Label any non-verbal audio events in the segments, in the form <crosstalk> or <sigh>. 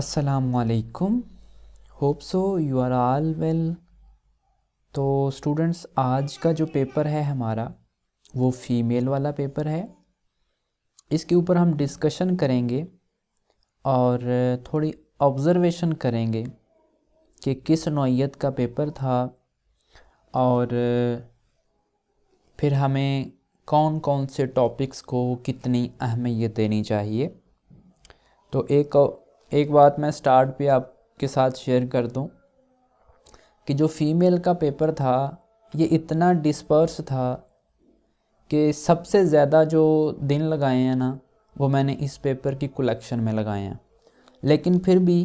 असलकुम hope so you are all well तो students आज का जो पेपर है हमारा वो फीमेल वाला पेपर है इसके ऊपर हम डिस्कशन करेंगे और थोड़ी ऑब्ज़रवेशन करेंगे कि किस नौीयत का पेपर था और फिर हमें कौन कौन से टॉपिक्स को कितनी अहमियत देनी चाहिए तो एक एक बात मैं स्टार्ट पे आपके साथ शेयर कर दूं कि जो फीमेल का पेपर था ये इतना डिस्पर्स था कि सबसे ज़्यादा जो दिन लगाए हैं ना वो मैंने इस पेपर की कलेक्शन में लगाए हैं लेकिन फिर भी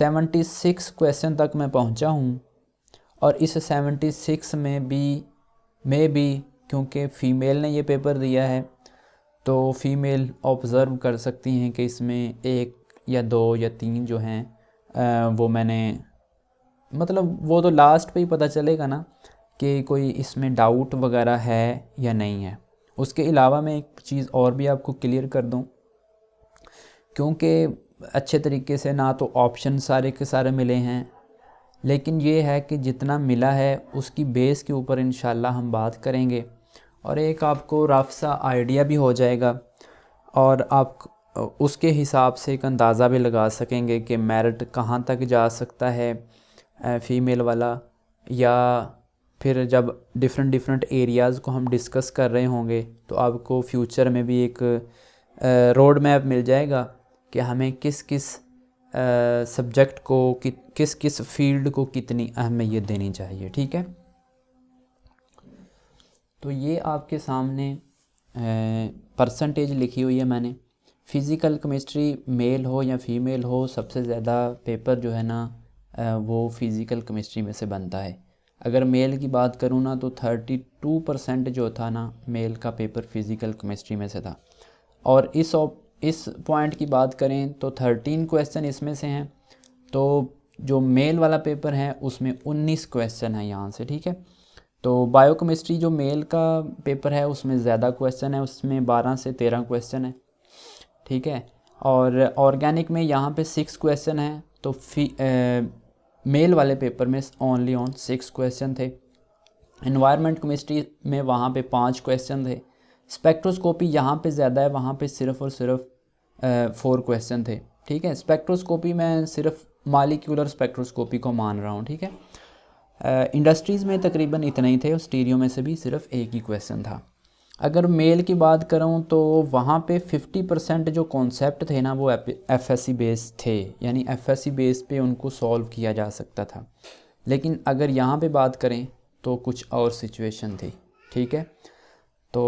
76 क्वेश्चन तक मैं पहुंचा हूं और इस 76 में भी मैं भी क्योंकि फ़ीमेल ने ये पेपर दिया है तो फीमेल ऑब्ज़र्व कर सकती हैं कि इसमें एक या दो या तीन जो हैं वो मैंने मतलब वो तो लास्ट पे ही पता चलेगा ना कि कोई इसमें डाउट वगैरह है या नहीं है उसके अलावा मैं एक चीज़ और भी आपको क्लियर कर दूँ क्योंकि अच्छे तरीके से ना तो ऑप्शन सारे के सारे मिले हैं लेकिन ये है कि जितना मिला है उसकी बेस के ऊपर इन हम बात करेंगे और एक आपको रफ सा आइडिया भी हो जाएगा और आप उसके हिसाब से एक अंदाज़ा भी लगा सकेंगे कि मेरिट कहाँ तक जा सकता है फ़ीमेल वाला या फिर जब डिफरेंट डिफरेंट एरियाज़ को हम डिस्कस कर रहे होंगे तो आपको फ्यूचर में भी एक रोड मैप मिल जाएगा कि हमें किस किस सब्जेक्ट को किस किस फील्ड को कितनी अहमियत देनी चाहिए ठीक है तो ये आपके सामने परसेंटेज लिखी हुई है मैंने फ़िज़िकल केमिस्ट्री मेल हो या फीमेल हो सबसे ज़्यादा पेपर जो है ना वो फ़िज़िकल केमिस्ट्री में से बनता है अगर मेल की बात करूँ ना तो थर्टी टू परसेंट जो था ना मेल का पेपर फ़िज़िकल केमिस्ट्री में से था और इस ऑप इस पॉइंट की बात करें तो थर्टीन क्वेश्चन इसमें से हैं तो जो मेल वाला पेपर है उसमें उन्नीस क्वेश्चन है यहाँ से ठीक है तो बायोकेमिस्ट्री जो मेल का पेपर है उसमें ज़्यादा क्वेश्चन है उसमें बारह से तेरह क्वेश्चन है ठीक है और ऑर्गेनिक में यहाँ पे सिक्स क्वेश्चन हैं तो फी मेल वाले पेपर में ओनली ऑन सिक्स क्वेश्चन थे इन्वायरमेंट केमिस्ट्री में वहाँ पे पांच क्वेश्चन थे स्पेक्ट्रोस्कोपी यहाँ पे ज़्यादा है वहाँ पे सिर्फ और सिर्फ फोर क्वेश्चन थे ठीक है स्पेक्ट्रोस्कोपी मैं सिर्फ मालिक्यूलर स्पेक्ट्रोस्कोपी को मान रहा हूँ ठीक है इंडस्ट्रीज़ में तकरीबन इतना ही थे और स्टीरियो में से भी सिर्फ एक ही क्वेश्चन था अगर मेल की बात करूँ तो वहाँ पे 50 परसेंट जो कॉन्सेप्ट थे ना वो एफ एस सी बेस थे यानी एफ एस सी बेस पे उनको सॉल्व किया जा सकता था लेकिन अगर यहाँ पे बात करें तो कुछ और सिचुएशन थी ठीक है तो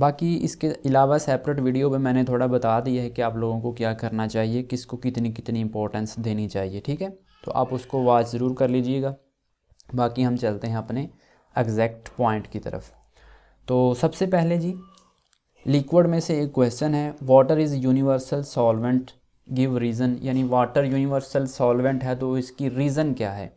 बाकी इसके अलावा सेपरेट वीडियो में मैंने थोड़ा बता दिया है कि आप लोगों को क्या करना चाहिए किसको कितनी कितनी इंपॉर्टेंस देनी चाहिए ठीक है तो आप उसको वाच ज़रूर कर लीजिएगा बाकी हम चलते हैं अपने एग्जैक्ट पॉइंट की तरफ तो सबसे पहले जी लिक्विड में से एक क्वेश्चन है water is universal solvent give reason यानी वाटर यूनिवर्सल सॉल्वेंट है तो इसकी रीज़न क्या है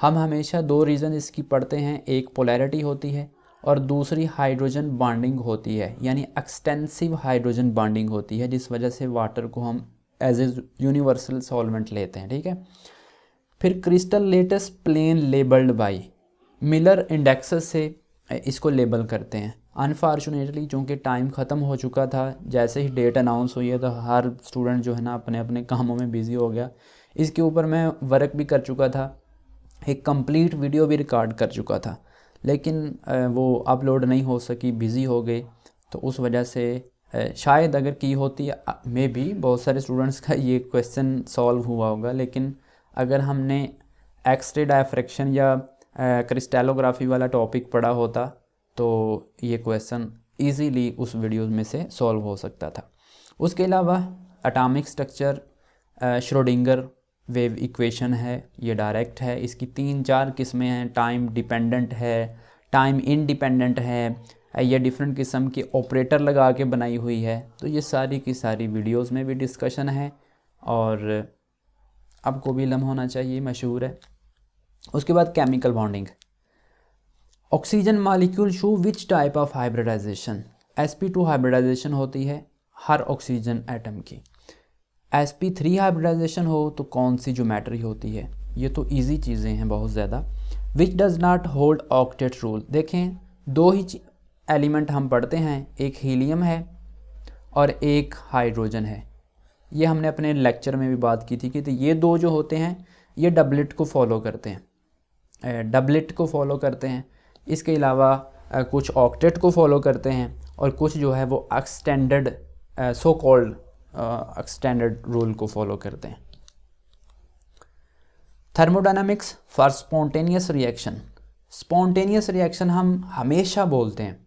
हम हमेशा दो रीज़न इसकी पढ़ते हैं एक पोलैरिटी होती है और दूसरी हाइड्रोजन बॉन्डिंग होती है यानी एक्सटेंसिव हाइड्रोजन बॉन्डिंग होती है जिस वजह से वाटर को हम एज ए यूनिवर्सल सॉल्वेंट लेते हैं ठीक है फिर crystal lattice plane labelled by Miller indexes से इसको लेबल करते हैं अनफॉर्चुनेटली चूँकि टाइम ख़त्म हो चुका था जैसे ही डेट अनाउंस हुई है तो हर स्टूडेंट जो है ना अपने अपने कामों में बिज़ी हो गया इसके ऊपर मैं वर्क भी कर चुका था एक कंप्लीट वीडियो भी रिकॉर्ड कर चुका था लेकिन वो अपलोड नहीं हो सकी बिज़ी हो गए तो उस वजह से शायद अगर की होती मे भी बहुत सारे स्टूडेंट्स का ये क्वेश्चन सॉल्व हुआ होगा लेकिन अगर हमने एक्सरे डायफ्रेक्शन या क्रिस्टेलोग्राफी वाला टॉपिक पढ़ा होता तो ये क्वेश्चन ईजीली उस वीडियोज़ में से सॉल्व हो सकता था उसके अलावा atomic structure Schrodinger wave equation है ये डायरेक्ट है इसकी तीन चार किस्में हैं टाइम डिपेंडेंट है टाइम इनडिपेंडेंट है ये डिफरेंट किस्म के ऑपरेटर लगा के बनाई हुई है तो ये सारी की सारी वीडियोस में भी डिस्कशन है और आपको भी लम होना चाहिए मशहूर है उसके बाद chemical bonding oxygen molecule show which type of hybridization S P two hybridization होती है हर ऑक्सीजन एटम की एस पी थ्री हाइब्रिडाइजेशन हो तो कौन सी जोमेट्री होती है ये तो ईजी चीज़ें हैं बहुत ज़्यादा which does not hold octet rule देखें दो ही एलिमेंट हम पढ़ते हैं एक हीलियम है और एक हाइड्रोजन है ये हमने अपने लेक्चर में भी बात की थी कि तो ये दो जो होते हैं ये डबलेट को फॉलो करते हैं डबलेट को फॉलो करते हैं इसके अलावा कुछ ऑक्टेट को फॉलो करते हैं और कुछ जो है वो extended so called extended rule को फॉलो करते हैं thermodynamics for spontaneous reaction spontaneous reaction हम हमेशा बोलते हैं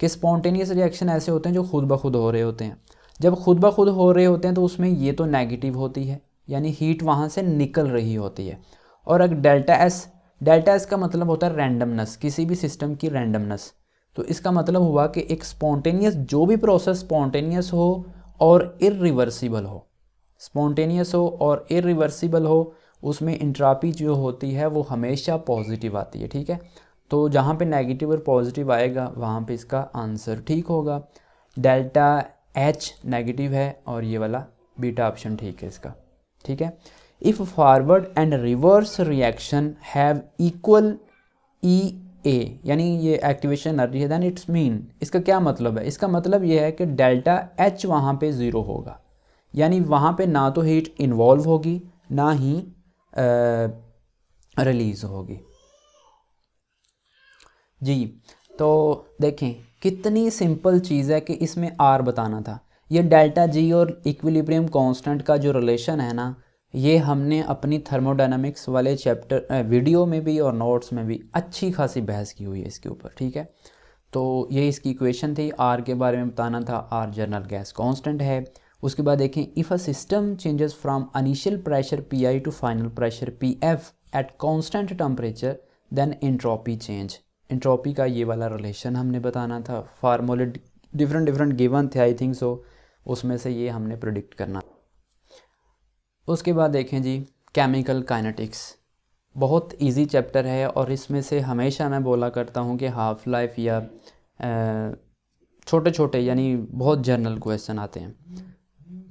कि स्पॉन्टेनियस रिएक्शन ऐसे होते हैं जो खुद ब खुद हो रहे होते हैं जब खुद ब खुद हो रहे होते हैं तो उसमें ये तो नेगेटिव होती है यानी हीट वहाँ से निकल रही होती है और अगर डेल्टा एस डेल्टा इसका मतलब होता है रैंडमनेस किसी भी सिस्टम की रैंडमनेस तो इसका मतलब हुआ कि एक स्पॉन्टेनियस जो भी प्रोसेस स्पॉन्टेनियस हो और इरिवर्सिबल हो स्पॉन्टेनियस हो और इरिवर्सिबल हो उसमें इंट्रापी जो होती है वो हमेशा पॉजिटिव आती है ठीक है तो जहाँ पे नेगेटिव और पॉजिटिव आएगा वहाँ पे इसका आंसर ठीक होगा डेल्टा एच नेगेटिव है और ये वाला बीटा ऑप्शन ठीक है इसका ठीक है if forward and reverse reaction have equal E A यानी ये एक्टिवेशन एनर्जी है दैन इट्स मीन इसका क्या मतलब है इसका मतलब ये है कि डेल्टा H वहाँ पे ज़ीरो होगा यानी वहाँ पे ना तो हीट इन्वॉल्व होगी ना ही रिलीज़ होगी जी तो देखें कितनी सिंपल चीज़ है कि इसमें आर बताना था ये डेल्टा जी और इक्विलिब्रियम कांस्टेंट का जो रिलेशन है ना ये हमने अपनी थर्मोडाइनमिक्स वाले चैप्टर वीडियो में भी और नोट्स में भी अच्छी खासी बहस की हुई है इसके ऊपर ठीक है तो ये इसकी इक्वेशन थी आर के बारे में बताना था आर जनरल गैस कांस्टेंट है उसके बाद देखें if a system changes from initial pressure P I to final pressure P F at constant temperature then entropy change entropy का ये वाला रिलेशन हमने बताना था फार्मूले डिफरेंट डिफरेंट गिवन थे आई थिंक सो उसमें से ये हमने प्रोडिक्ट करना उसके बाद देखें जी केमिकल काइनेटिक्स बहुत इजी चैप्टर है और इसमें से हमेशा मैं बोला करता हूँ कि हाफ़ लाइफ या छोटे छोटे यानी बहुत जर्नल क्वेश्चन आते हैं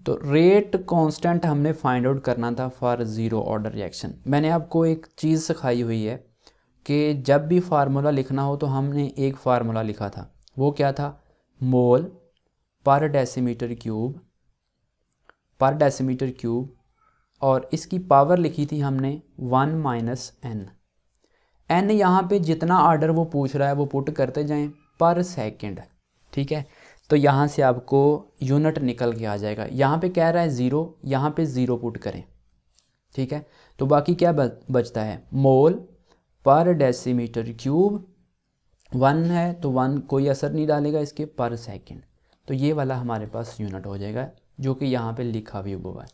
तो रेट कांस्टेंट हमने फाइंड आउट करना था फॉर ज़ीरो ऑर्डर रिएक्शन मैंने आपको एक चीज़ सिखाई हुई है कि जब भी फार्मूला लिखना हो तो हमने एक फार्मूला लिखा था वो क्या था मोल पर डेसीमीटर क्यूब पर डेसीमीटर क्यूब और इसकी पावर लिखी थी हमने वन माइनस एन एन यहाँ पे जितना आर्डर वो पूछ रहा है वो पुट करते जाएं पर सेकंड ठीक है तो यहाँ से आपको यूनिट निकल के आ जाएगा यहाँ पे कह रहा है ज़ीरो यहाँ पे ज़ीरो पुट करें ठीक है तो बाकी क्या बचता है मोल पर डेसीमीटर क्यूब वन है तो वन कोई असर नहीं डालेगा इसके पर सेकेंड तो ये वाला हमारे पास यूनिट हो जाएगा जो कि यहाँ पे लिखा भी हुआ है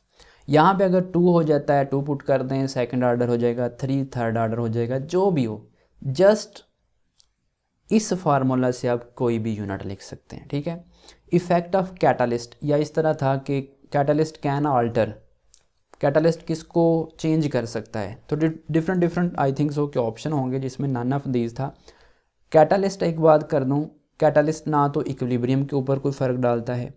यहाँ पे अगर टू हो जाता है टू पुट कर दें सेकंड ऑर्डर हो जाएगा थ्री थर्ड ऑर्डर हो जाएगा जो भी हो जस्ट इस फार्मूला से आप कोई भी यूनिट लिख सकते हैं ठीक है इफ़ेक्ट ऑफ कैटालिस्ट या इस तरह था कि कैटालिस्ट कैन आल्टर कैटालिस्ट किसको चेंज कर सकता है तो different different I think so के ऑप्शन होंगे जिसमें नन ऑफ दीज था कैटालिस्ट एक बात कर दूँ कैटालिस्ट ना तो इक्विलिब्रियम के ऊपर कोई फ़र्क डालता है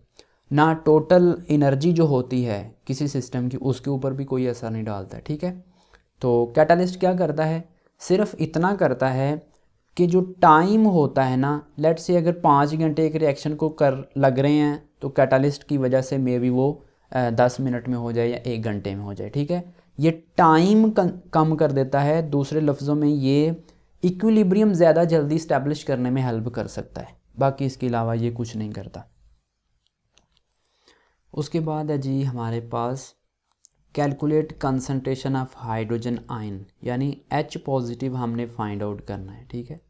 ना टोटल एनर्जी जो होती है किसी सिस्टम की उसके ऊपर भी कोई असर नहीं डालता ठीक है तो कैटालिस्ट क्या करता है सिर्फ इतना करता है कि जो टाइम होता है ना लेट से अगर पाँच घंटे एक रिएक्शन को कर लग रहे हैं तो कैटालिस्ट की वजह से मे बी वो दस मिनट में हो जाए या एक घंटे में हो जाए ठीक है ये टाइम कम कर देता है दूसरे लफ्ज़ों में ये इक्विलिब्रियम ज़्यादा जल्दी इस्टेब्लिश करने में हेल्प कर सकता है बाकी इसके अलावा ये कुछ नहीं करता उसके बाद है जी हमारे पास calculate concentration of hydrogen ion यानी एच पॉजिटिव हमने फाइंड आउट करना है ठीक है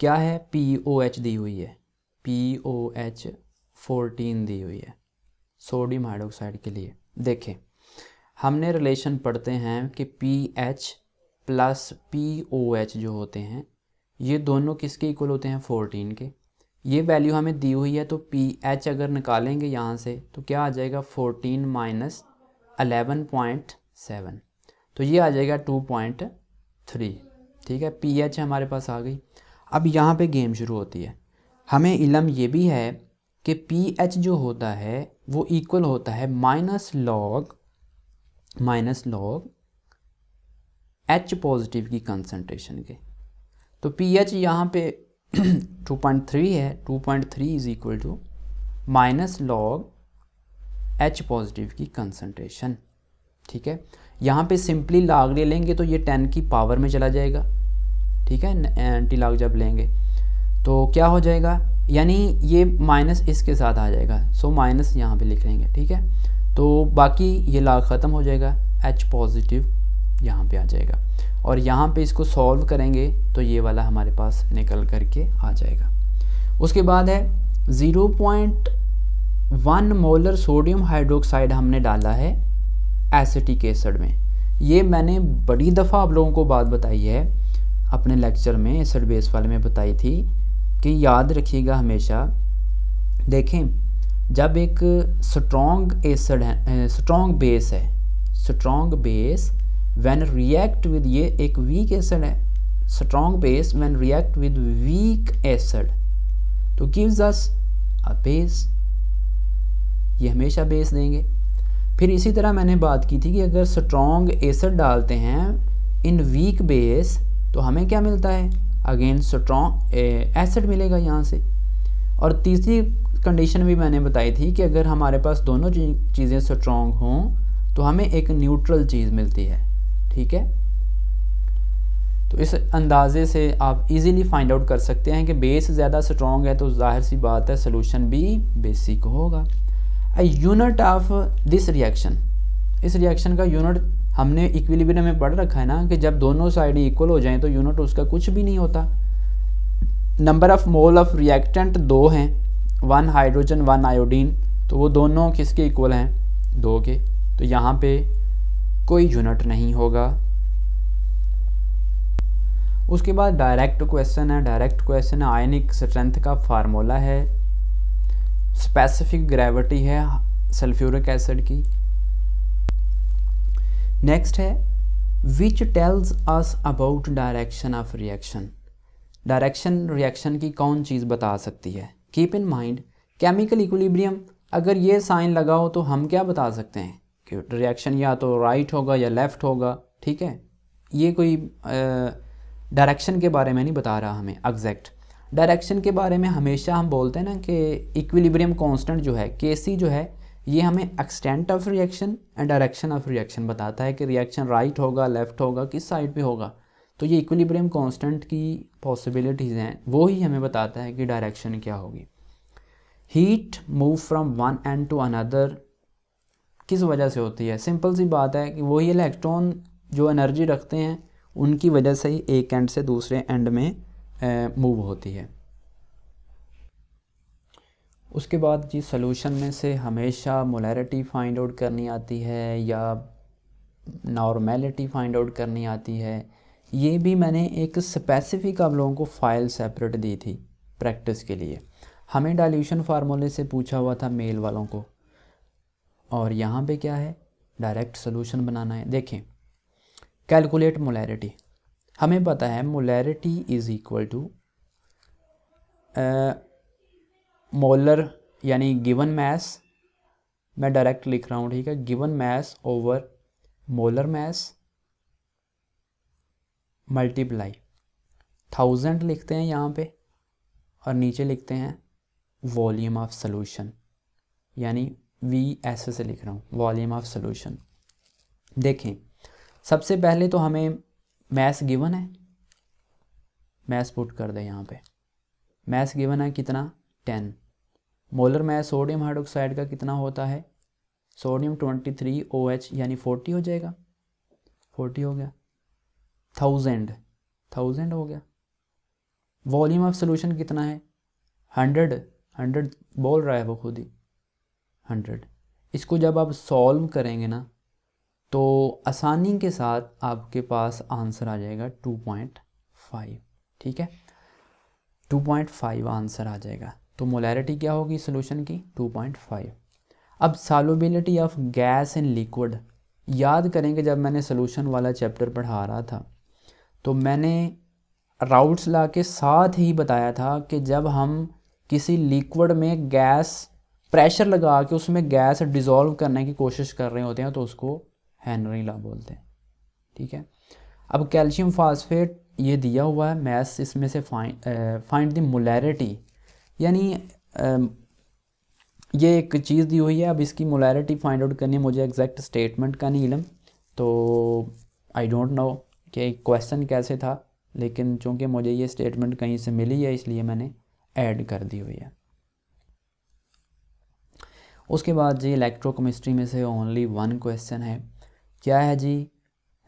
क्या है पी ओ एच दी हुई है पी ओ एच फोर्टीन दी हुई है सोडियम हाइड्रोक्साइड के लिए देखें हमने रिलेशन पढ़ते हैं कि P H plus P O H जो होते हैं ये दोनों किसके इक्वल होते हैं फोर्टीन के ये वैल्यू हमें दी हुई है तो पी एच अगर निकालेंगे यहाँ से तो क्या आ जाएगा fourteen minus eleven point seven तो ये आ जाएगा टू पॉइंट थ्री ठीक है पी एच हमारे पास आ गई अब यहाँ पे गेम शुरू होती है हमें इलम ये भी है कि पी एच जो होता है वो इक्वल होता है minus log minus log H positive की कंसनट्रेशन के तो पी एच यहाँ पे टू पॉइंट थ्री है two point three is equal to minus log H positive की कंसनट्रेशन ठीक है यहाँ पे सिंपली लाग ले लेंगे तो ये टेन की पावर में चला जाएगा ठीक है एंटी लाग जब लेंगे तो क्या हो जाएगा यानी ये माइनस इसके साथ आ जाएगा सो माइनस यहाँ पे लिख लेंगे ठीक है तो बाकी ये लाग ख़त्म हो जाएगा एच पॉजिटिव यहाँ पे आ जाएगा और यहाँ पे इसको सॉल्व करेंगे तो ये वाला हमारे पास निकल करके आ जाएगा उसके बाद है zero point one molar sodium hydroxide हमने डाला है एसिटिक एसड में ये मैंने बड़ी दफ़ा आप लोगों को बात बताई है अपने लेक्चर में एसड बेस वाले में बताई थी कि याद रखिएगा हमेशा देखें जब एक स्ट्रॉन्ग एसड है स्ट्रॉन्ग बेस है strong base when react with ये एक वीक एसिड है strong base when react with weak acid तो गिव्स अस अ बेस ये हमेशा बेस देंगे फिर इसी तरह मैंने बात की थी कि अगर स्ट्रॉन्ग एसिड डालते हैं इन वीक बेस तो हमें क्या मिलता है अगेन स्ट्रॉन्ग एसिड मिलेगा यहाँ से और तीसरी कंडीशन भी मैंने बताई थी कि अगर हमारे पास दोनों चीज़ें स्ट्रॉन्ग हों तो हमें एक न्यूट्रल चीज़ मिलती है ठीक है तो इस अंदाज़े से आप इजीली फाइंड आउट कर सकते हैं कि बेस ज़्यादा स्ट्रॉन्ग है तो जाहिर सी बात है सोलूशन भी बेसिक होगा a unit of this reaction इस रिएक्शन का यूनिट हमने इक्विलिब्रियम में पढ़ रखा है ना कि जब दोनों साइड इक्वल हो जाएं तो यूनिट उसका कुछ भी नहीं होता number of mole of reactant दो हैं वन हाइड्रोजन वन आयोडीन तो वो दोनों किसके इक्वल हैं दो के तो यहाँ पे कोई यूनिट नहीं होगा उसके बाद डायरेक्ट क्वेश्चन है डायरेक्ट क्वेश्चन आयनिक स्ट्रेंथ का फार्मूला है स्पेसिफिक ग्रेविटी है सल्फ्यूरिक एसिड की नेक्स्ट है which tells us about direction of reaction direction reaction की कौन चीज़ बता सकती है keep in mind chemical equilibrium अगर ये साइन लगाओ तो हम क्या बता सकते हैं कि रिएक्शन या तो राइट होगा या लेफ़्ट होगा ठीक है ये कोई डायरेक्शन के बारे में नहीं बता रहा हमें एग्जैक्ट डायरेक्शन के बारे में हमेशा हम बोलते हैं ना कि इक्विलिब्रियम कांस्टेंट जो है के सी जो है ये हमें extent of reaction and direction of reaction बताता है कि रिएक्शन राइट होगा लेफ़्ट होगा किस साइड पे होगा तो ये इक्विलिब्रियम कांस्टेंट की पॉसिबिलिटीज़ हैं वो ही हमें बताता है कि डायरेक्शन क्या होगी heat move from one end to another किस वजह से होती है सिंपल सी बात है कि वही इलेक्ट्रॉन जो एनर्जी रखते हैं उनकी वजह से ही एक एंड से दूसरे एंड में मूव होती है उसके बाद जी सोल्यूशन में से हमेशा मोलैरिटी फाइंड आउट करनी आती है या नॉर्मेलिटी फाइंड आउट करनी आती है ये भी मैंने एक स्पेसिफिक आप लोगों को फाइल सेपरेट दी थी प्रैक्टिस के लिए हमें डाइल्यूशन फार्मूले से पूछा हुआ था मेल वालों को और यहाँ पे क्या है डायरेक्ट सोल्यूशन बनाना है देखें कैलकुलेट मोलैरिटी हमें पता है molarity is equal to molar यानी गिवन मैस मैं डायरेक्ट लिख रहा हूँ ठीक है given mass over molar mass multiply thousand लिखते हैं यहाँ पे और नीचे लिखते हैं वॉल्यूम ऑफ सोल्यूशन यानी वी ऐसे से लिख रहा हूँ वॉल्यूम ऑफ सोल्यूशन देखें सबसे पहले तो हमें मैस गिवन है मैस पुट कर दें यहाँ पे मैस गिवन है कितना ten molar mass sodium hydroxide का कितना होता है sodium twenty three O H यानी फोर्टी हो जाएगा फोर्टी हो गया थाउजेंड थाउजेंड हो गया वॉल्यूम ऑफ सोल्यूशन कितना है हंड्रेड हंड्रेड बोल रहा है वो खुद ही हंड्रेड इसको जब आप सॉल्व करेंगे ना तो आसानी के साथ आपके पास आंसर आ जाएगा टू पॉइंट फाइव ठीक है टू पॉइंट फाइव आंसर आ जाएगा तो मोलैरिटी क्या होगी सोल्यूशन की टू पॉइंट फाइव अब solubility of gas in liquid याद करेंगे जब मैंने सोल्यूशन वाला चैप्टर पढ़ा रहा था तो मैंने राउट्स ला के साथ ही बताया था कि जब हम किसी लिक्विड में गैस प्रेशर लगा के उसमें गैस डिज़ोल्व करने की कोशिश कर रहे होते हैं तो उसको हैनरी ला बोलते हैं ठीक है अब कैल्शियम फास्फेट ये दिया हुआ है मैथ्स इसमें से फाइंड फाइंड द मोलैरिटी यानी ये एक चीज़ दी हुई है अब इसकी मोलैरिटी फाइंड आउट करनी है मुझे एग्जैक्ट स्टेटमेंट का नहीं इलम तो आई डोंट नो कि क्वेश्चन कैसे था लेकिन चूंकि मुझे ये स्टेटमेंट कहीं से मिली है इसलिए मैंने ऐड कर दी हुई है उसके बाद जी इलेक्ट्रोकेमिस्ट्री में से ओनली वन क्वेश्चन है क्या है जी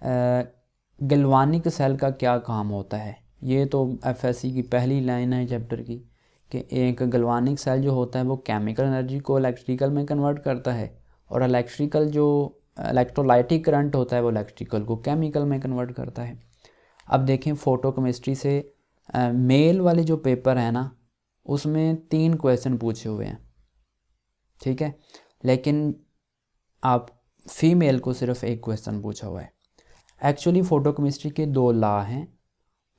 गलवानिक सेल का क्या काम होता है ये तो एफ की पहली लाइन है चैप्टर की कि एक गलवानिक सेल जो होता है वो केमिकल एनर्जी को इलेक्ट्रिकल में कन्वर्ट करता है और इलेक्ट्रिकल जो इलेक्ट्रोलाइटिक करंट होता है वो इलेक्ट्रिकल को केमिकल में कन्वर्ट करता है अब देखें फ़ोटो केमिस्ट्री से मेल वाले जो पेपर है ना उसमें तीन क्वेश्चन पूछे हुए हैं ठीक है लेकिन आप फीमेल को सिर्फ एक क्वेश्चन पूछा हुआ है एक्चुअली फोटोकेमिस्ट्री के दो लॉ हैं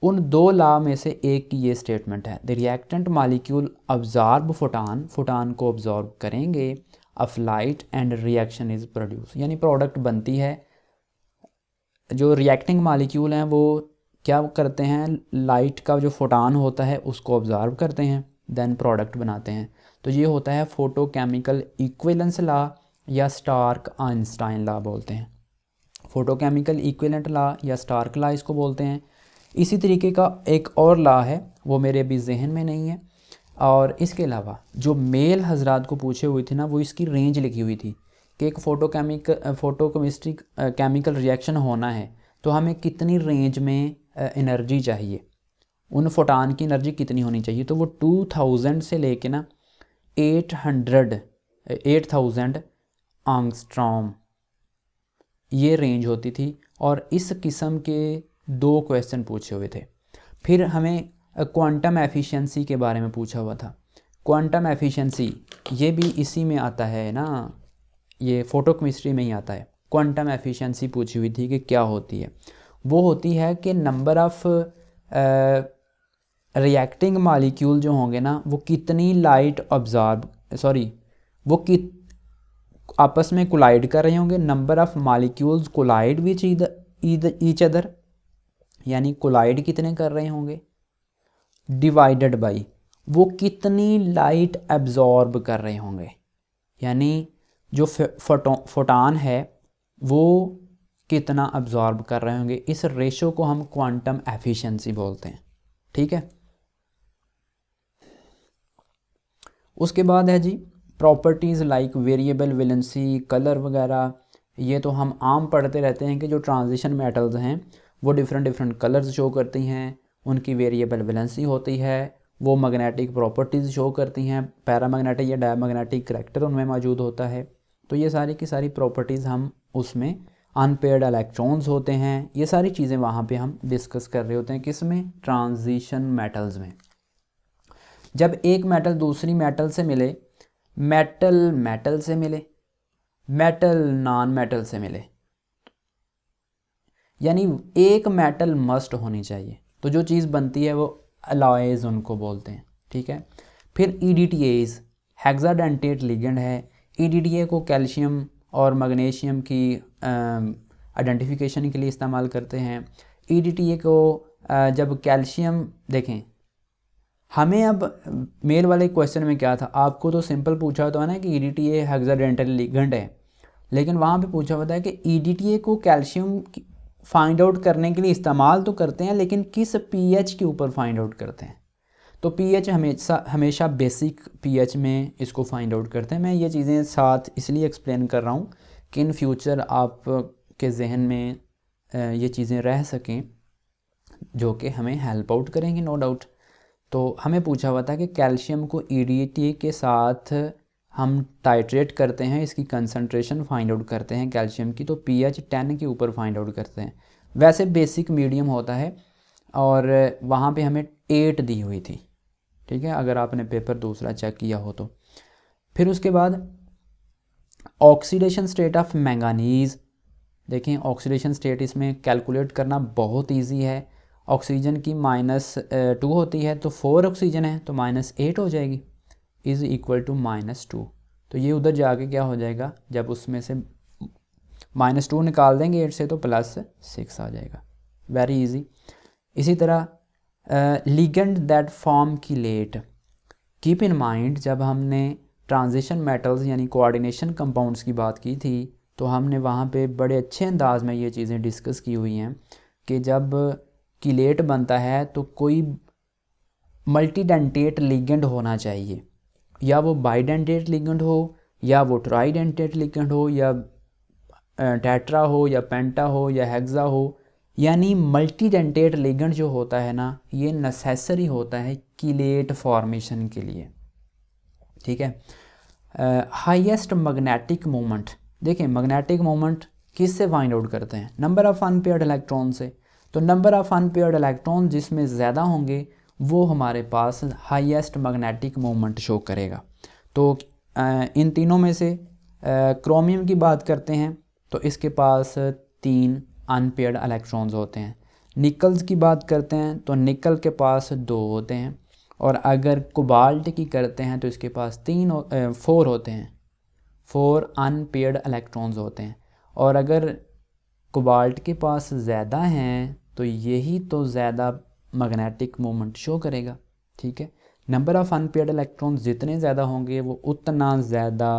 उन दो ला में से एक की ये स्टेटमेंट है the reactant molecule absorb photon photon को ऑब्जॉर्ब करेंगे of light and reaction is produce यानी प्रोडक्ट बनती है जो रिएक्टिंग मालिक्यूल हैं वो क्या करते हैं लाइट का जो फोटान होता है उसको ऑब्जॉर्ब करते हैं देन प्रोडक्ट बनाते हैं तो ये होता है फोटोकेमिकल इक्विलेंस ला या स्टार्क आइंस्टाइन ला बोलते हैं फोटोकेमिकल इक्विलेंट ला या स्टार्क ला इसको बोलते हैं इसी तरीके का एक और ला है वो मेरे अभी जहन में नहीं है और इसके अलावा जो मेल हजरात को पूछे हुए थे ना वो इसकी रेंज लिखी हुई थी कि एक photochemical photochemistry chemical reaction होना है तो हमें कितनी रेंज में एनर्जी चाहिए उन फोटान की एनर्जी कितनी होनी चाहिए तो वो टू थाउजेंड से लेके ना eight hundred eight thousand angstrom ये रेंज होती थी और इस किस्म के दो क्वेश्चन पूछे हुए थे फिर हमें क्वांटम एफिशिएंसी के बारे में पूछा हुआ था क्वांटम एफिशिएंसी ये भी इसी में आता है ना ये फोटोकेमिस्ट्री में ही आता है क्वांटम एफिशिएंसी पूछी हुई थी कि क्या होती है वो होती है कि नंबर ऑफ़ रिएक्टिंग मालिक्यूल जो होंगे ना वो कितनी लाइट ऑब्जॉर्ब सॉरी वो कित आपस में कोलाइड कर रहे होंगे number of molecules collide which each other यानी कोलाइड कितने कर रहे होंगे डिवाइडेड बाई वो कितनी लाइट एब्जॉर्ब कर रहे होंगे यानी जो फोटो फोटान है वो कितना ऑब्जॉर्ब कर रहे होंगे इस रेशो को हम क्वांटम एफिशिएंसी बोलते हैं ठीक है उसके बाद है जी properties like variable valency colour वगैरह ये तो हम आम पढ़ते रहते हैं कि जो ट्रांजिशन मेटल्स हैं वो डिफरेंट डिफरेंट कलर्स शो करती हैं उनकी वेरिएबल वेलेंसी होती है वो मैग्नेटिक प्रॉपर्टीज़ शो करती हैं पैरामैग्नेटिक या डायमैग्नेटिक करेक्टर उनमें मौजूद होता है तो ये सारी की सारी प्रॉपर्टीज़ हम उसमें अनपेयर्ड इलेक्ट्रॉन्स होते हैं ये सारी चीज़ें वहाँ पे हम डिस्कस कर रहे होते हैं किस में ट्रांजिशन मेटल्स में जब एक मेटल दूसरी मेटल से मिले मेटल मेटल से मिले मेटल नॉन मेटल से मिले यानी एक मेटल मस्ट होनी चाहिए तो जो चीज़ बनती है वो अलॉयज उनको बोलते हैं ठीक है फिर E D T A hexadentate ligand है ई डी टी ए को कैल्शियम और मैग्नीशियम की आइडेंटिफिकेशन के लिए इस्तेमाल करते हैं ई डी टी ए को आ, जब कैल्शियम देखें हमें अब मेल वाले क्वेश्चन में क्या था आपको तो सिंपल पूछा होता है ना कि E D T A hexadentate ligand है लेकिन वहाँ पे पूछा होता है कि ई डी टी ए को कैल्शियम फाइंड आउट करने के लिए इस्तेमाल तो करते हैं लेकिन किस पी एच के ऊपर फाइंड आउट करते हैं तो पी एच हमेशा हमेशा बेसिक पी एच में इसको फाइंड आउट करते हैं मैं ये चीज़ें साथ इसलिए एक्सप्लेन कर रहा हूँ कि इन फ्यूचर आप के जहन में ये चीज़ें रह सकें जो कि हमें हेल्प आउट करेंगी नो डाउट तो हमें पूछा हुआ था कि कैल्शियम को ई e के साथ हम टाइट्रेट करते हैं इसकी कंसनट्रेशन फाइंड आउट करते हैं कैल्शियम की तो पी एच टेन के ऊपर फाइंड आउट करते हैं वैसे बेसिक मीडियम होता है और वहाँ पे हमें एट दी हुई थी ठीक है अगर आपने पेपर दूसरा चेक किया हो तो फिर उसके बाद ऑक्सीडेशन स्टेट ऑफ मैंगानीज़ देखें ऑक्सीडेशन स्टेट इसमें कैलकुलेट करना बहुत ईजी है ऑक्सीजन की माइनस टू होती है तो फोर ऑक्सीजन है तो माइनस एट हो जाएगी is equal to minus two तो ये उधर जाके क्या हो जाएगा जब उसमें से माइनस टू निकाल देंगे एट से तो प्लस सिक्स आ जाएगा वेरी इजी इसी तरह लिगेंड दैट फॉर्म की लेट कीप इन माइंड जब हमने ट्रांजिशन मेटल्स यानी कोऑर्डिनेशन कंपाउंड्स की बात की थी तो हमने वहाँ पे बड़े अच्छे अंदाज में ये चीज़ें डिस्कस की हुई हैं कि जब किलेट बनता है तो कोई मल्टीडेंटेट लिगेंड होना चाहिए या वो बाइडेंटेट लिगेंड हो या वो ट्राइडेंटेट लिगेंड हो या टैट्रा हो या पेंटा हो या हेक्सा हो यानी मल्टीडेंटेट लिगेंड जो होता है ना ये नेसेसरी होता है किलेट फॉर्मेशन के लिए ठीक है हाईएस्ट मैग्नेटिक मोमेंट देखें मैग्नेटिक मोमेंट किससे फाइंड आउट करते हैं नंबर ऑफ अनपेयर्ड इलेक्ट्रॉन से तो नंबर ऑफ़ अनपेयर्ड इलेक्ट्रॉन जिसमें ज़्यादा होंगे वो हमारे पास हाईएस्ट मैग्नेटिक मोमेंट शो करेगा तो इन तीनों में से क्रोमियम की बात करते हैं तो इसके पास तीन अनपेयर्ड इलेक्ट्रॉन्स होते हैं निकल्स की बात करते हैं तो निकल के पास दो होते हैं और अगर कोबाल्ट की करते हैं तो इसके पास तीन फोर होते हैं फोर अनपेयर्ड इलेक्ट्रॉन्स होते हैं और अगर कोबाल्ट के पास ज़्यादा हैं तो यही तो ज़्यादा मैग्नेटिक मोमेंट शो करेगा ठीक है नंबर ऑफ़ अनपेड इलेक्ट्रॉन्स जितने ज़्यादा होंगे वो उतना ज़्यादा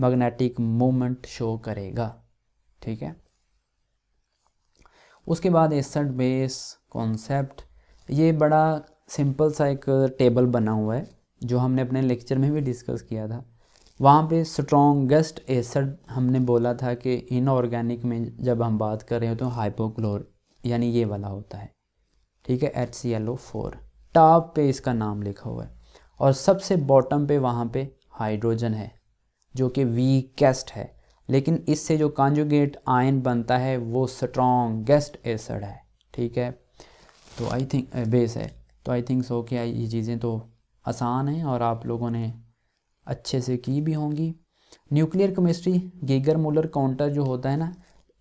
मैग्नेटिक मोमेंट शो करेगा ठीक है उसके बाद एसड बेस कॉन्सेप्ट ये बड़ा सिंपल सा एक टेबल बना हुआ है जो हमने अपने लेक्चर में भी डिस्कस किया था वहाँ पे स्ट्रॉन्गेस्ट एसड हमने बोला था कि इनऑर्गेनिक में जब हम बात कर रहे हो तो हाइपोक्लोर यानी ये वाला होता है ठीक है H C L O four top पे इसका नाम लिखा हुआ है और सबसे बॉटम पे वहाँ पे हाइड्रोजन है जो कि वीकेस्ट है लेकिन इससे जो कॉन्जुगेट आयन बनता है वो स्ट्रॉन्ग गेस्ट एसड है ठीक है तो आई थिंक बेस है तो आई थिंक सो क्या ये चीज़ें तो आसान हैं और आप लोगों ने अच्छे से की भी होंगी nuclear chemistry Geiger Muller counter जो होता है ना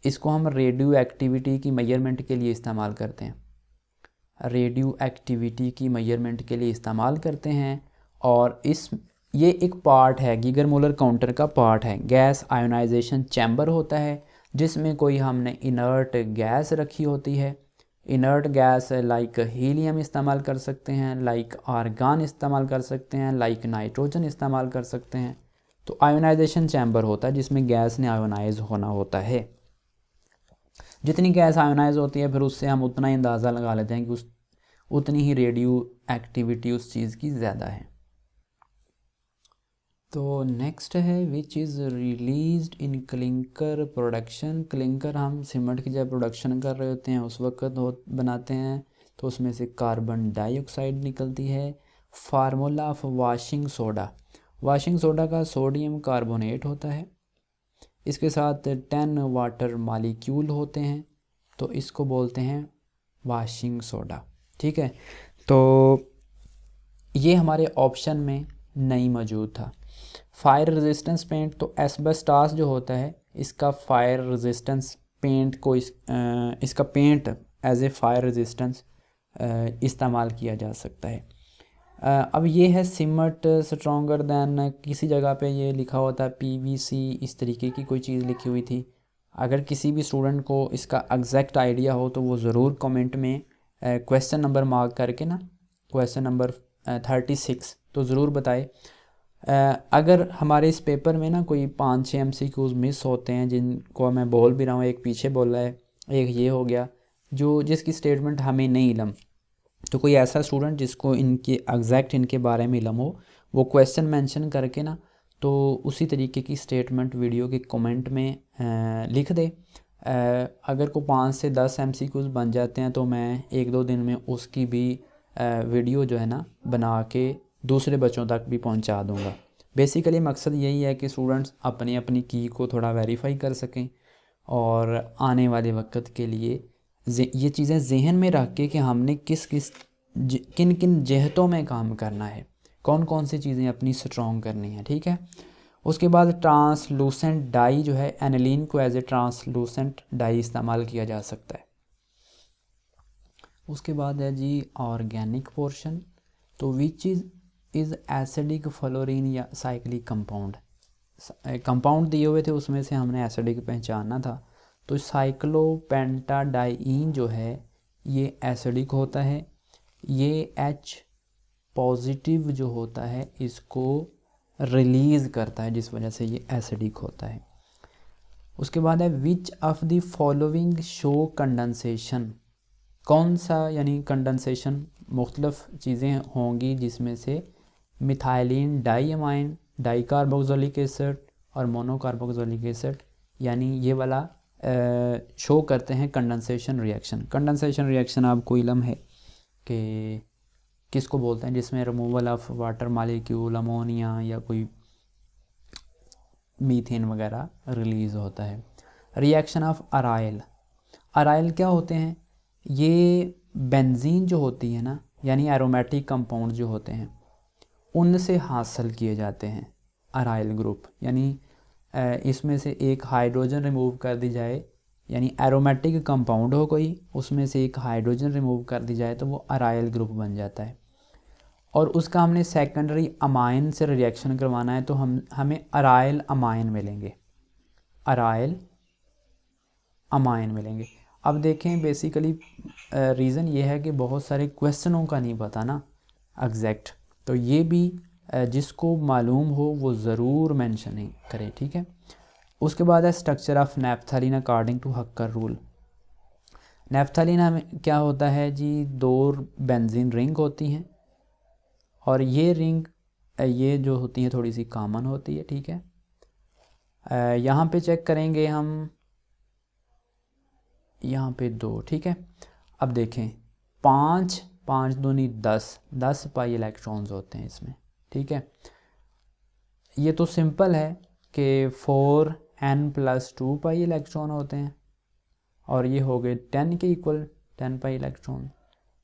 इसको हम रेडियो एक्टिविटी की मेजरमेंट के लिए इस्तेमाल करते हैं रेडियो एक्टिविटी की मेजरमेंट के लिए इस्तेमाल करते हैं और इस ये एक पार्ट है गीगर मोलर काउंटर का पार्ट है गैस आयोनाइजेशन चैम्बर होता है जिसमें कोई हमने इनर्ट गैस रखी होती है इनर्ट गैस लाइक हीलियम इस्तेमाल कर सकते हैं लाइक आर्गान इस्तेमाल कर सकते हैं लाइक नाइट्रोजन इस्तेमाल कर सकते हैं तो आयोनाइजेशन चैम्बर होता है जिसमें गैस ने आयोनाइज होना होता है जितनी गैस आयोनाइज होती है फिर उससे हम उतना ही अंदाज़ा लगा लेते हैं कि उस उतनी ही रेडियो एक्टिविटी उस चीज़ की ज़्यादा है तो नेक्स्ट है which is release in clinker production clinker हम सीमेंट की जब प्रोडक्शन कर रहे होते हैं उस वक्त हो बनाते हैं तो उसमें से कार्बन डाइऑक्साइड निकलती है formula of washing soda washing soda का सोडियम कार्बोनेट होता है इसके साथ टेन वाटर मालिक्यूल होते हैं तो इसको बोलते हैं वाशिंग सोडा ठीक है तो ये हमारे ऑप्शन में नहीं मौजूद था फायर रेजिस्टेंस पेंट तो एसबेस्टास जो होता है इसका फायर रेजिस्टेंस पेंट को इस, आ, इसका paint as a fire resistance इस्तेमाल किया जा सकता है अब ये है सिमट स्ट्रॉगर दैन किसी जगह पे ये लिखा होता है पीवीसी इस तरीके की कोई चीज़ लिखी हुई थी अगर किसी भी स्टूडेंट को इसका एग्जैक्ट आइडिया हो तो वो ज़रूर कमेंट में क्वेश्चन नंबर मार्क करके ना क्वेश्चन नंबर थर्टी सिक्स तो ज़रूर बताए अगर हमारे इस पेपर में ना कोई पाँच छः एम सी क्यूज़ मिस होते हैं जिनको मैं बोल भी रहा हूँ एक पीछे बोल रहा है एक ये हो गया जो जिसकी स्टेटमेंट हमें नहीं लम तो कोई ऐसा स्टूडेंट जिसको इनके एग्जैक्ट इनके बारे में इलम हो वो क्वेश्चन मेंशन करके ना तो उसी तरीके की स्टेटमेंट वीडियो के कमेंट में आ, लिख दे आ, अगर को पाँच से दस एम बन जाते हैं तो मैं एक दो दिन में उसकी भी आ, वीडियो जो है ना बना के दूसरे बच्चों तक भी पहुंचा दूंगा बेसिकली मकसद यही है कि स्टूडेंट्स अपने अपनी की को थोड़ा वेरीफाई कर सकें और आने वाले वक्त के लिए ये चीज़ें जहन में रख के कि हमने किस किस ज, किन किन जहतों में काम करना है कौन कौन सी चीज़ें अपनी स्ट्रॉन्ग करनी है ठीक है उसके बाद ट्रांसलूसेंट डाई जो है एनलिन को एज ए ट्रांसलूसेंट डाई इस्तेमाल किया जा सकता है उसके बाद है जी ऑर्गेनिक पोर्शन तो which is is acidic fluorine या साइक्लिक कंपाउंड कंपाउंड दिए हुए थे उसमें से हमने एसिडिक पहचानना था तो साइक्लोपेंटाडाइन जो है ये एसिडिक होता है ये एच पॉजिटिव जो होता है इसको रिलीज़ करता है जिस वजह से ये एसिडिक होता है उसके बाद है which of the following show condensation कौन सा यानी कंडेंसेशन मुख्तलफ चीज़ें होंगी जिसमें से मिथाइलिन डाइमाइन डाईकार्बोक्सोलिक एसिड और मोनोकार्बोक्सोलिक एसिड यानी ये वाला शो करते हैं कंडेंसेशन रिएक्शन कंडेंसेशन रिएक्शन आपको इलम है कि किसको बोलते हैं जिसमें removal of water molecule ammonia या कोई मीथेन वगैरह रिलीज़ होता है रिएक्शन ऑफ अराइल अराइल क्या होते हैं ये बेंजीन जो होती है ना यानी एरोमेटिक कंपाउंड जो होते हैं उनसे हासिल किए जाते हैं अराइल ग्रुप यानी इसमें से एक हाइड्रोजन रिमूव कर दी जाए यानी एरोमेटिक कंपाउंड हो कोई उसमें से एक हाइड्रोजन रिमूव कर दी जाए तो वो अराइल ग्रुप बन जाता है और उसका हमने सेकेंडरी अमाइन से रिएक्शन करवाना है तो हम हमें अराइल अमाइन मिलेंगे अराइल अमाइन मिलेंगे अब देखें बेसिकली रीज़न ये है कि बहुत सारे क्वेश्चनों का नहीं पता ना एग्जैक्ट तो ये भी जिसको मालूम हो वो ज़रूर मैंशन करें ठीक है उसके बाद है structure of naphthalene according to Huckel rule naphthalene में क्या होता है जी दो बेंजीन रिंग होती हैं और ये रिंग ये जो होती हैं थोड़ी सी कामन होती है ठीक है यहाँ पे चेक करेंगे हम यहाँ पे दो ठीक है अब देखें पाँच पाँच दूनी दस दस पाई इलेक्ट्रॉन्स होते हैं इसमें ठीक है ये तो सिंपल है कि four n plus two pi electron होते हैं और ये हो गए टेन के इक्वल टेन पाई इलेक्ट्रॉन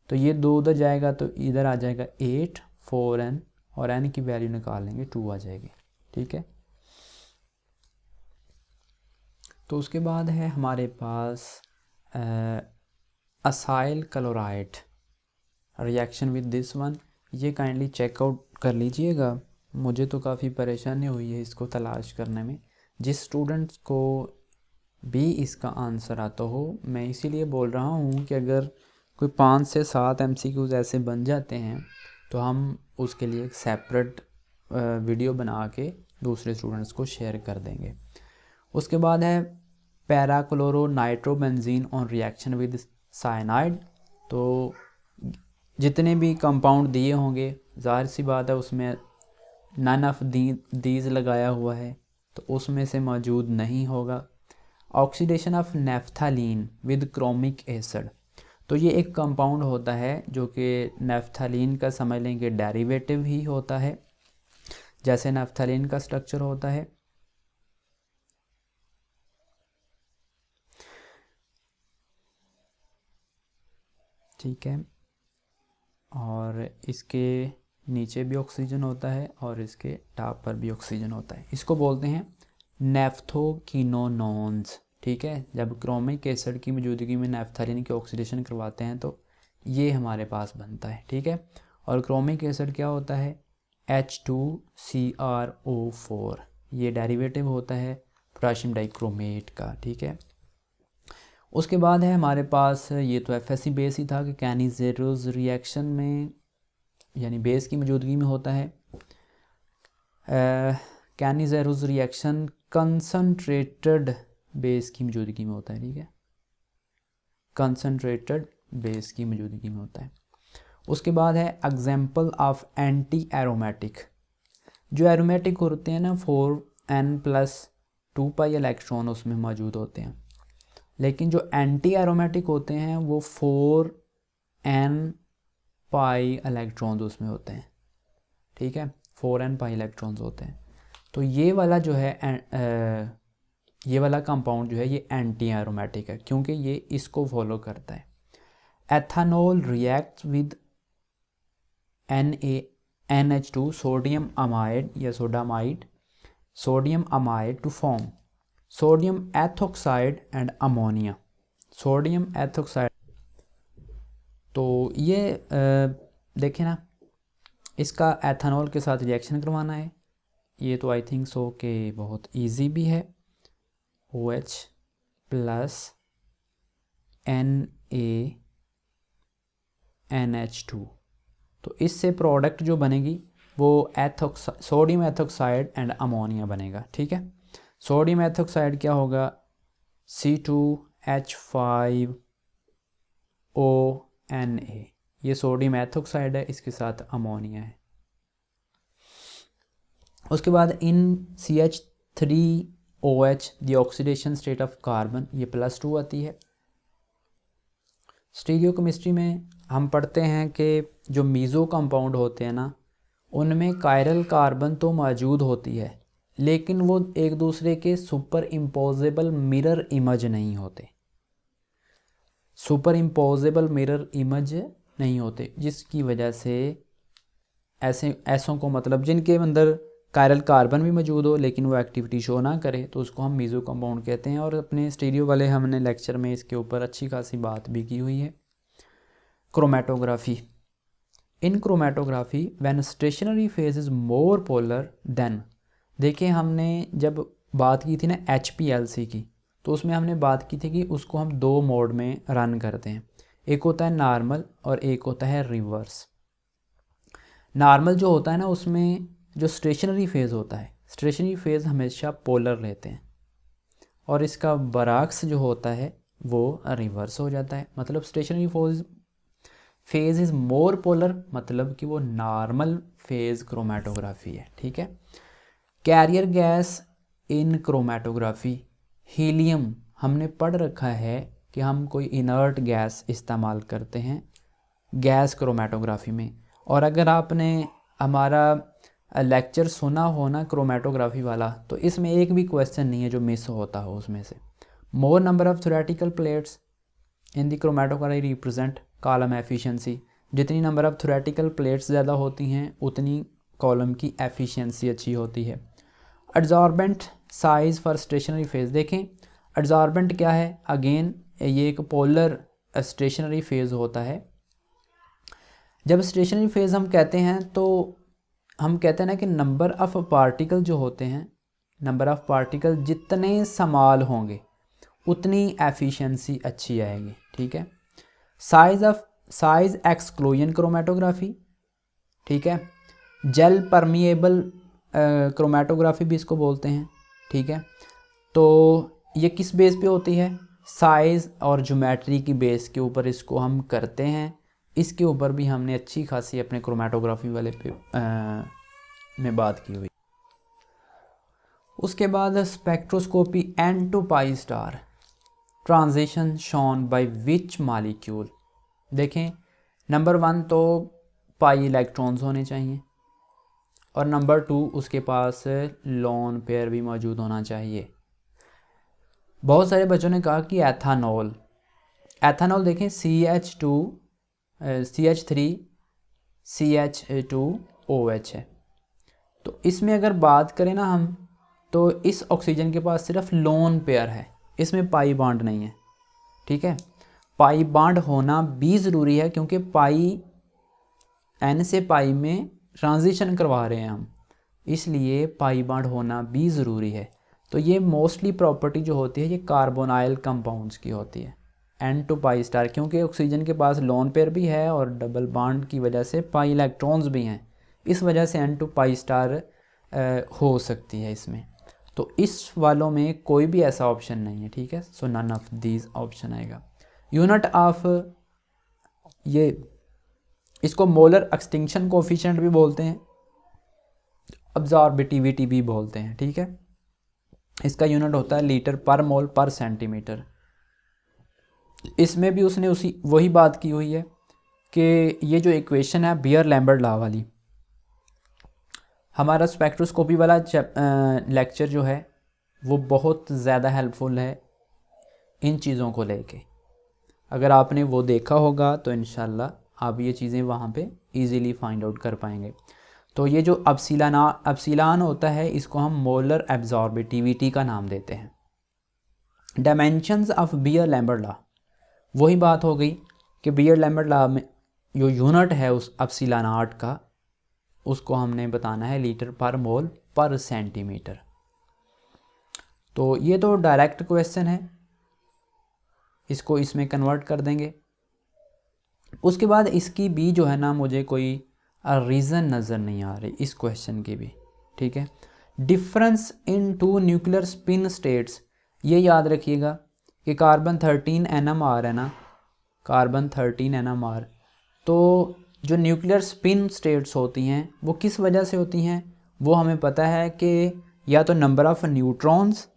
तो ये दो उधर जाएगा तो इधर आ जाएगा एट फोर एन और एन की वैल्यू निकाल लेंगे टू आ जाएगी ठीक है तो उसके बाद है हमारे पास acyl chloride reaction with this one ये काइंडली चेकआउट कर लीजिएगा मुझे तो काफ़ी परेशानी हुई है इसको तलाश करने में जिस स्टूडेंट्स को भी इसका आंसर आता हो मैं इसीलिए बोल रहा हूँ कि अगर कोई पाँच से सात एम ऐसे बन जाते हैं तो हम उसके लिए एक सेपरेट वीडियो बना के दूसरे स्टूडेंट्स को शेयर कर देंगे उसके बाद है parachloro nitrobenzene on reaction with cyanide तो जितने भी कंपाउंड दिए होंगे ज़ाहिर सी बात है उसमें नन ऑफ दीज लगाया हुआ है तो उसमें से मौजूद नहीं होगा oxidation of naphthalene with chromic acid तो ये एक कंपाउंड होता है जो कि नेफ्थालीन का समझ लेंगे डेरीवेटिव ही होता है जैसे नेफ्थालीन का स्ट्रक्चर होता है ठीक है और इसके नीचे भी ऑक्सीजन होता है और इसके टाप पर भी ऑक्सीजन होता है इसको बोलते हैं नेफ्थोकिनोनॉन्स ठीक है जब क्रोमिक एसिड की मौजूदगी में नेफ्थालिन की ऑक्सीडेशन करवाते हैं तो ये हमारे पास बनता है ठीक है और क्रोमिक एसिड क्या होता है H two C R O four ये डेरिवेटिव होता है पोटाशियम डाइक्रोमेट का ठीक है उसके बाद है हमारे पास ये तो एफ एस बेस ही था कि कैनी जेरोज रिएक्शन में यानी बेस की मौजूदगी में होता है Cannizzaro reaction concentrate base की मौजूदगी में होता है ठीक है कंसनट्रेटेड बेस की मौजूदगी में होता है उसके बाद है एग्जाम्पल ऑफ एंटी एरोमेटिक जो एरोमेटिक होते हैं ना four n plus two pi electron उसमें मौजूद होते हैं लेकिन जो एंटी एरोमेटिक होते हैं वो फोर एन पाई इलेक्ट्रॉन्स उसमें होते हैं ठीक है फोर एन पाई इलेक्ट्रॉन्स होते हैं तो ये वाला जो है ए, ये वाला कंपाउंड जो है ये एंटी एरोमेटिक है क्योंकि ये इसको फॉलो करता है ethanol react with N A N H two sodium amide या sodamide sodium amide to form sodium ethoxide and ammonia sodium ethoxide तो ये देखें ना इसका एथानॉल के साथ रिएक्शन करवाना है ये तो आई थिंक सो के बहुत इजी भी है O H plus N A N H two तो इससे प्रोडक्ट जो बनेगी वो एथोक्सा सोडियम एथोक्साइड एंड अमोनिया बनेगा ठीक है सोडियम एथोक्साइड क्या होगा C two H five O N A ये सोडियम एथोक्साइड है इसके साथ अमोनिया है उसके बाद in C H three O H the oxidation state of carbon ये प्लस टू आती है स्टीरियो केमिस्ट्री में हम पढ़ते हैं कि जो मीज़ो कंपाउंड होते हैं ना उनमें कायरल कार्बन तो मौजूद होती है लेकिन वो एक दूसरे के सुपर इम्पोजेबल मिरर इमेज नहीं होते सुपर इम्पोजेबल मिरर इमेज नहीं होते जिसकी वजह से ऐसे ऐसों को मतलब जिनके अंदर कायरल कार्बन भी मौजूद हो लेकिन वो एक्टिविटी शो ना करे तो उसको हम मीज़ो कंपाउंड कहते हैं और अपने स्टीरियो वाले हमने लेक्चर में इसके ऊपर अच्छी खासी बात भी की हुई है chromatography in chromatography when stationary phase is more polar than देखिए हमने जब बात की थी ना एच की तो उसमें हमने बात की थी कि उसको हम दो मोड में रन करते हैं एक होता है नॉर्मल और एक होता है रिवर्स नॉर्मल जो होता है ना उसमें जो स्टेशनरी फेज़ होता है स्टेशनरी फेज़ हमेशा पोलर रहते हैं और इसका बराक्स जो होता है वो रिवर्स हो जाता है मतलब स्टेशनरी फोज फेज़ इज़ मोर पोलर मतलब कि वो नॉर्मल फेज़ क्रोमेटोग्राफी है ठीक है carrier gas in chromatography helium हमने पढ़ रखा है कि हम कोई इनर्ट गैस इस्तेमाल करते हैं गैस क्रोमेटोग्राफी में और अगर आपने हमारा लेक्चर सुना हो ना क्रोमेटोग्राफी वाला तो इसमें एक भी क्वेश्चन नहीं है जो मिस होता हो उसमें से more number of theoretical plates in the chromatography represent column efficiency जितनी नंबर ऑफ थोरेटिकल प्लेट्स ज़्यादा होती हैं उतनी कॉलम की एफिशिएंसी अच्छी होती है adsorbent size for stationary phase देखें एडज़ॉर्बेंट क्या है अगेन ये एक पोलर स्टेशनरी फेज़ होता है जब स्टेशनरी फेज़ हम कहते हैं तो हम कहते हैं ना कि नंबर ऑफ़ पार्टिकल जो होते हैं नंबर ऑफ़ पार्टिकल जितने समाल होंगे उतनी एफिशिएंसी अच्छी आएगी ठीक है size of size exclusion chromatography ठीक है जेल परमिएबल क्रोमेटोग्राफी भी इसको बोलते हैं ठीक है तो ये किस बेस पे होती है साइज़ और जोमेट्री की बेस के ऊपर इसको हम करते हैं इसके ऊपर भी हमने अच्छी खासी अपने क्रोमेटोग्राफी वाले पे आ, में बात की हुई उसके बाद spectroscopy n to pi star transition shown by which molecule देखें नंबर वन तो पाई इलेक्ट्रॉन्स होने चाहिए और नंबर टू उसके पास लोन पेयर भी मौजूद होना चाहिए बहुत सारे बच्चों ने कहा कि एथानॉल एथानॉल देखें C H two C H three C H two O H है तो इसमें अगर बात करें ना हम तो इस ऑक्सीजन के पास सिर्फ लोन पेयर है इसमें पाई बांड नहीं है ठीक है पाई बाड होना भी ज़रूरी है क्योंकि पाई एन से पाई में ट्रांजिशन करवा रहे हैं हम इसलिए पाई बाड होना भी ज़रूरी है तो ये मोस्टली प्रॉपर्टी जो होती है ये कार्बोनाइल कंपाउंड्स की होती है एन टू पाई स्टार क्योंकि ऑक्सीजन के पास लोन पेयर भी है और डबल बाड की वजह से पाई इलेक्ट्रॉन्स भी हैं इस वजह से एन टू पाई स्टार हो सकती है इसमें तो इस वालों में कोई भी ऐसा ऑप्शन नहीं है ठीक है so none of these option आएगा यूनिट ऑफ ये इसको मोलर एक्सटिंक्शन कोफिशेंट भी बोलते हैं ऑब्जॉर्बिटिविटी भी बोलते हैं ठीक है इसका यूनिट होता है लीटर पर मोल पर सेंटीमीटर इसमें भी उसने उसी वही बात की हुई है कि ये जो इक्वेशन है बियर लैम्बर्ड लॉ वाली हमारा स्पेक्ट्रोस्कोपी वाला लेक्चर जो है वो बहुत ज़्यादा हेल्पफुल है इन चीज़ों को लेके अगर आपने वो देखा होगा तो इन आप ये चीज़ें वहाँ पे इजीली फाइंड आउट कर पाएंगे तो ये जो अपसिलाना अपसीलान होता है इसको हम मोलर एब्जॉर्बिटिविटी का नाम देते हैं डायमेंशंस ऑफ बियर लैम्बर वही बात हो गई कि बियर लैम्बर में जो यूनिट है उस अपसिलानाट का उसको हमने बताना है लीटर पर मोल पर सेंटीमीटर तो ये तो डायरेक्ट क्वेश्चन है इसको इसमें कन्वर्ट कर देंगे उसके बाद इसकी भी जो है ना मुझे कोई रीज़न नज़र नहीं आ रही इस क्वेश्चन की भी ठीक है difference in two nuclear spin states ये याद रखिएगा कि carbon thirteen N M R है ना carbon thirteen N M R तो जो न्यूक्लियर स्पिन स्टेट्स होती हैं वो किस वजह से होती हैं वो हमें पता है कि या तो नंबर ऑफ़ न्यूट्रॉन्स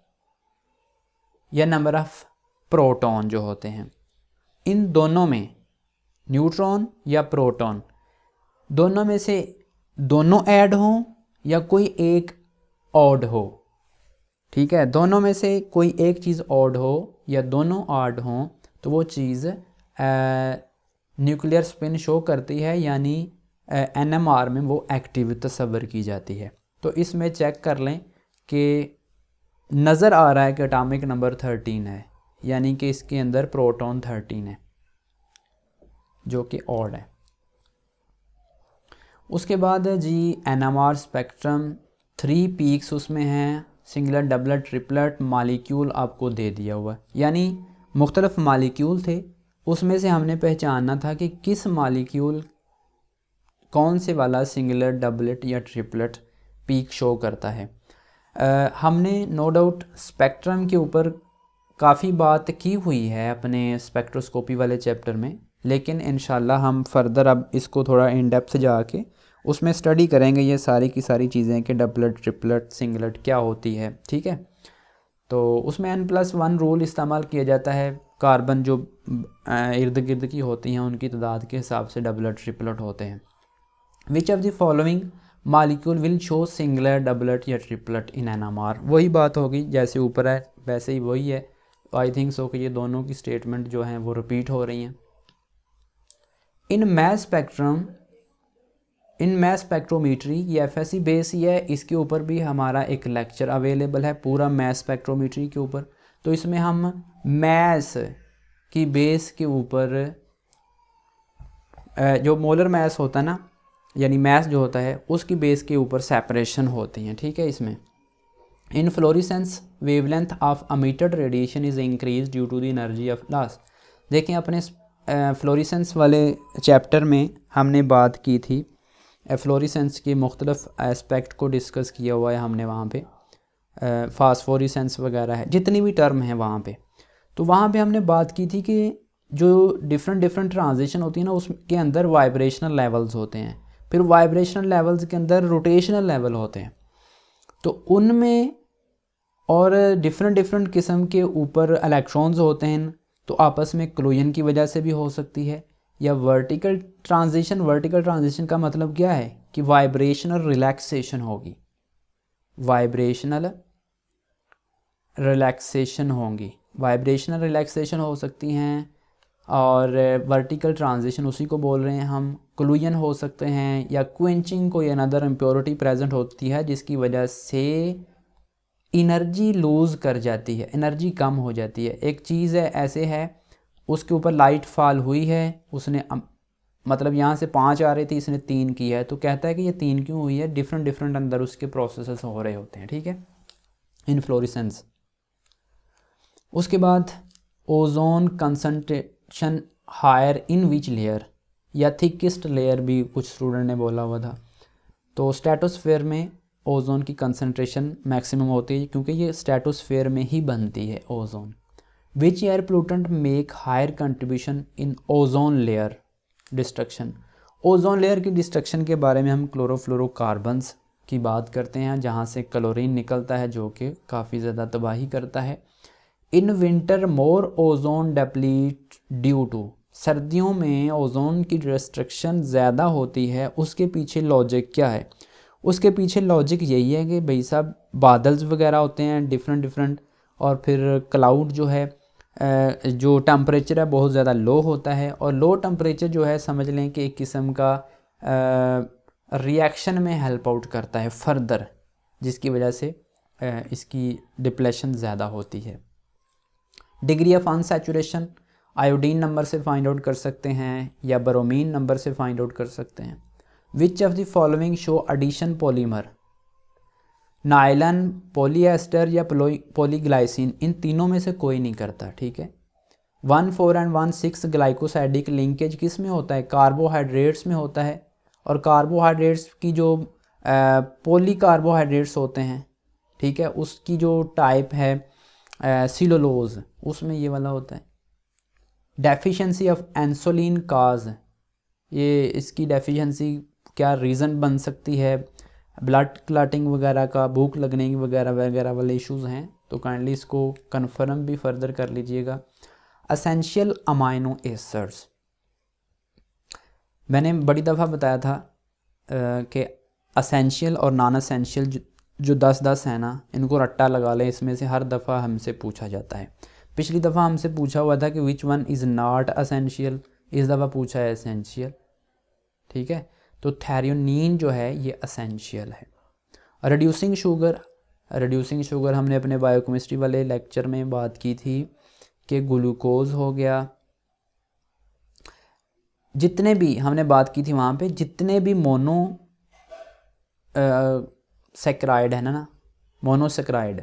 या नंबर ऑफ़ प्रोटॉन जो होते हैं इन दोनों में न्यूट्रॉन या प्रोटॉन दोनों में से दोनों ऐड हो या कोई एक ऑड हो ठीक है दोनों में से कोई एक चीज़ ऑड हो या दोनों ऑड हो तो वो चीज़ न्यूक्लियर स्पिन शो करती है यानी एन एम आर में वो एक्टिव तस्वर की जाती है तो इसमें चेक कर लें कि नज़र आ रहा है कि अटामिक नंबर थर्टीन है यानी कि इसके अंदर प्रोटॉन थर्टीन है जो कि ऑड है उसके बाद है जी N M R spectrum three peaks उसमें हैं सिंगलर डबलट ट्रिपलट मालिक्यूल आपको दे दिया हुआ है यानी मुख्तलफ मालिक्यूल थे उसमें से हमने पहचानना था कि किस मालिक्यूल कौन से वाला सिंगलर डबलट या ट्रिपलट पीक शो करता है आ, हमने नो डाउट स्पेक्ट्रम के ऊपर काफ़ी बात की हुई है अपने स्पेक्ट्रोस्कोपी वाले चैप्टर में लेकिन इन हम फर्दर अब इसको थोड़ा इन डेप्थ से जाके उसमें स्टडी करेंगे ये सारी की सारी चीज़ें कि डबलट ट्रिपलट सिंगलट क्या होती है ठीक है तो उसमें एन प्लस वन रूल इस्तेमाल किया जाता है कार्बन जो इर्द गिर्द की होती हैं उनकी तादाद के हिसाब से डबलट ट्रिपलट होते हैं which of the following molecule will show singlet doublet या triplet in N M R वही बात होगी जैसे ऊपर है वैसे ही वही है आई थिंक सो कि ये दोनों की स्टेटमेंट जो हैं वो रिपीट हो रही हैं in mass spectrum in mass spectrometry ये एफ एस सी बेस ही है इसके ऊपर भी हमारा एक लेक्चर अवेलेबल है पूरा मैस स्पेक्ट्रोमीट्री के ऊपर तो इसमें हम मैस की बेस के ऊपर जो मोलर मैस होता है ना यानी मैस जो होता है उसकी बेस के ऊपर सेपरेशन होती हैं ठीक है इसमें in fluorescence wavelength of emitted radiation is increase due to the energy of lost देखें अपने फ्लोरिसेंस वाले चैप्टर में हमने बात की थी फ्लोरिसेंस के मुख्तलफ़ एस्पेक्ट को डिस्कस किया हुआ है हमने वहाँ पे फास्फोरिसेंस वगैरह है जितनी भी टर्म है वहाँ पे तो वहाँ पे हमने बात की थी कि जो डिफरेंट डिफरेंट ट्रांजिशन होती है ना उसके अंदर वाइब्रेशनल लेवल्स होते हैं फिर वाइब्रेशनल लेवल्स के अंदर रोटेशनल लेवल होते हैं तो उनमें और डिफरेंट डिफरेंट किस्म के ऊपर इलेक्ट्रॉन्स होते हैं तो आपस में क्लोजन की वजह से भी हो सकती है या वर्टिकल ट्रांजिशन वर्टिकल ट्रांजिशन का मतलब क्या है कि वाइब्रेशनल रिलैक्सेशन होगी वाइब्रेशनल रिलैक्सेशन होंगी वाइब्रेशनल रिलैक्सेशन हो सकती हैं और वर्टिकल ट्रांजिशन उसी को बोल रहे हैं हम क्लूजन हो सकते हैं या क्विंचिंग कोई अनदर इम्प्योरिटी प्रेजेंट होती है जिसकी वजह से इनर्जी लूज़ कर जाती है एनर्जी कम हो जाती है एक चीज़ है ऐसे है उसके ऊपर लाइट फॉल हुई है उसने मतलब यहाँ से पाँच आ रही थी इसने तीन की है तो कहता है कि ये तीन क्यों हुई है डिफरेंट डिफरेंट अंदर उसके प्रोसेस हो रहे होते हैं ठीक है इनफ्लोरिसेंस उसके बाद ozone concentration higher in which layer या थिकेस्ट लेयर भी कुछ स्टूडेंट ने बोला हुआ था तो स्टेटोसफेयर में ओजोन की कंसनट्रेशन मैक्सिमम होती है क्योंकि ये स्टेटोसफेयर में ही बनती है ozone which air pollutant make higher contribution in ozone layer destruction ozone layer की डिस्ट्रक्शन के बारे में हम क्लोरोफ्लोरोकार्बन्स की बात करते हैं जहाँ से क्लोरीन निकलता है जो कि काफ़ी ज़्यादा तबाही करता है in winter more ozone deplete due to सर्दियों में ओजोन की डिस्ट्रक्शन ज़्यादा होती है उसके पीछे लॉजिक क्या है उसके पीछे लॉजिक यही है कि भाई साहब बादल्स वगैरह होते हैं डिफरेंट डिफरेंट और फिर क्लाउड जो है जो टम्परेचर है बहुत ज़्यादा लो होता है और लो टम्परेचर जो है समझ लें कि एक किस्म का रिएक्शन में हेल्प आउट करता है फर्दर जिसकी वजह से इसकी डिप्लेशन ज़्यादा होती है degree of unsaturation iodine number से फाइंड आउट कर सकते हैं या बरोमीन नंबर से फाइंड आउट कर सकते हैं which of the following show addition polymer nylon polyester या पॉलीग्लाइसिन इन तीनों में से कोई नहीं करता ठीक है one four and one six glycosidic linkage किस में होता है कार्बोहाइड्रेट्स में होता है और कार्बोहाइड्रेट्स की जो पोली कार्बोहाइड्रेट्स होते हैं ठीक है उसकी जो टाइप है सिलोलोज उसमें ये वाला होता है डेफिशिएंसी ऑफ एंसोलिन काज ये इसकी डेफिशिएंसी क्या रीज़न बन सकती है ब्लड क्लाटिंग वगैरह का भूख लगने वगैरह वगैरह वाले इश्यूज़ हैं तो काइंडली इसको कन्फर्म भी फर्दर कर लीजिएगा असेंशियल अमाइनो एसर्स मैंने बड़ी दफ़ा बताया था कि असेंशियल और नॉन असेंशियल जो, दस दस है ना इनको रट्टा लगा लें इसमें से हर दफ़ा हमसे पूछा जाता है पिछली दफ़ा हमसे पूछा हुआ था कि which one is not essential इस दफ़ा पूछा है असेंशियल ठीक है तो थैरियोनिन जो है ये असेंशियल है रिड्यूसिंग शुगर रिड्यूसिंग शुगर हमने अपने बायोकेमिस्ट्री वाले लेक्चर में बात की थी कि ग्लूकोज हो गया जितने भी हमने बात की थी वहाँ पे जितने भी मोनो सेक्राइड है ना ना मोनोसेक्राइड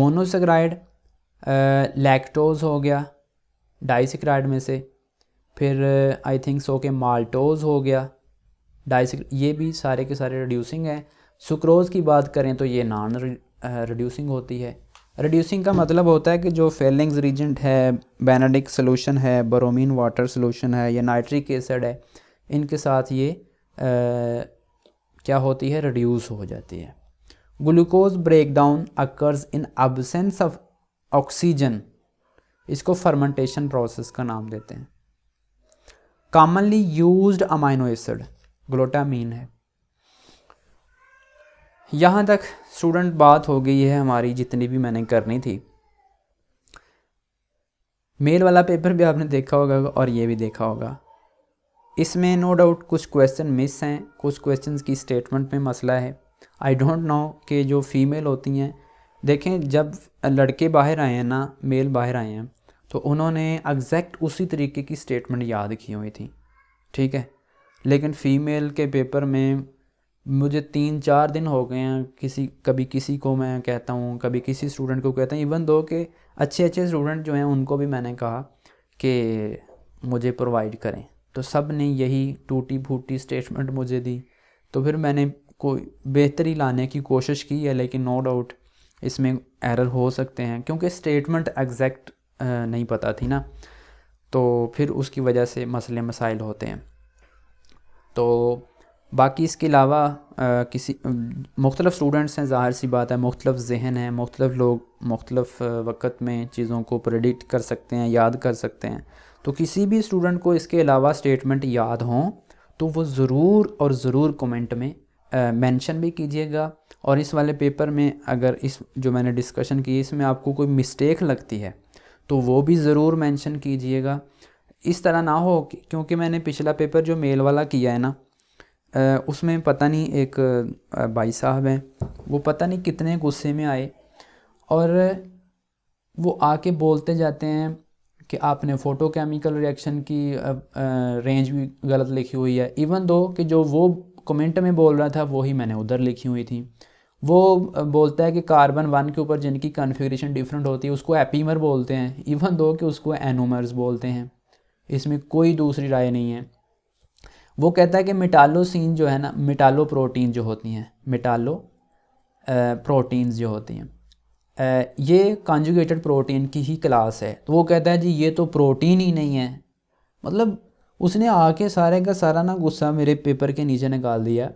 मोनोसेक्राइड लैक्टोज हो गया डाइसेक्राइड में से फिर आई थिंक सो के माल्टोज हो गया डाइस ये भी सारे के सारे रिड्यूसिंग हैं सुक्रोज़ की बात करें तो ये नॉन रिड्यूसिंग uh, होती है रिड्यूसिंग का मतलब होता है कि जो फेलिंग्स रीजेंट है बेनाडिक सोलूशन है बरोमीन वाटर सोलूशन है या नाइट्रिक एसड है इनके साथ ये आ, uh, क्या होती है रिड्यूस हो जाती है glucose breakdown occurs in absence of oxygen इसको फर्मेंटेशन प्रोसेस का नाम देते हैं commonly used amino acid glutamine है यहाँ तक स्टूडेंट बात हो गई है हमारी जितनी भी मैंने करनी थी मेल वाला पेपर भी आपने देखा होगा और ये भी देखा होगा इसमें नो डाउट कुछ क्वेश्चन मिस हैं कुछ क्वेश्चंस की स्टेटमेंट में मसला है आई डोंट नो कि जो फीमेल होती हैं देखें जब लड़के बाहर आए हैं ना मेल बाहर आए हैं तो उन्होंने एग्जैक्ट उसी तरीके की स्टेटमेंट याद की हुई थी ठीक है लेकिन फ़ीमेल के पेपर में मुझे तीन चार दिन हो गए हैं किसी कभी किसी को मैं कहता हूँ कभी किसी स्टूडेंट को कहता हूँ इवन दो के अच्छे अच्छे स्टूडेंट जो हैं उनको भी मैंने कहा कि मुझे प्रोवाइड करें तो सब ने यही टूटी फूटी स्टेटमेंट मुझे दी तो फिर मैंने कोई बेहतरी लाने की कोशिश की है लेकिन नो डाउट इसमें एरर हो सकते हैं क्योंकि स्टेटमेंट एग्जैक्ट नहीं पता थी ना तो फिर उसकी वजह से मसले मसाइल होते हैं तो बाकी इसके अलावा किसी मुख्तलफ़ स्टूडेंट्स हैं ज़ाहिर सी बात है मुख्तलफ़ जहन है मुख्तलफ़ लोग मुख्तलफ़ वक़्त में चीज़ों को प्रडिक्ट कर सकते हैं याद कर सकते हैं तो किसी भी स्टूडेंट को इसके अलावा स्टेटमेंट याद हों तो वो ज़रूर और ज़रूर कमेंट में मेंशन भी कीजिएगा और इस वाले पेपर में अगर इस जो मैंने डिस्कशन की इसमें आपको कोई मिस्टेक लगती है तो वो भी ज़रूर मेंशन कीजिएगा इस तरह ना हो क्योंकि मैंने पिछला पेपर जो मेल वाला किया है ना उसमें पता नहीं एक भाई साहब हैं वो पता नहीं कितने गुस्से में आए और वो आके बोलते जाते हैं कि आपने फ़ोटो केमिकल रिएक्शन की रेंज भी गलत लिखी हुई है इवन दो कि जो वो कमेंट में बोल रहा था वही मैंने उधर लिखी हुई थी वो बोलता है कि कार्बन वन के ऊपर जिनकी कन्फिग्रेशन डिफरेंट होती है उसको एपीमर बोलते हैं इवन दो कि उसको एनोमर्स बोलते हैं इसमें कोई दूसरी राय नहीं है वो कहता है कि मिटालोसिन जो है ना मिटालो प्रोटीन जो होती हैं मिटालो प्रोटीन्स जो होती हैं ये कॉन्जुगेटेड प्रोटीन की ही क्लास है तो वो कहता है जी ये तो प्रोटीन ही नहीं है मतलब उसने आके सारे का सारा ना गुस्सा मेरे पेपर के नीचे निकाल दिया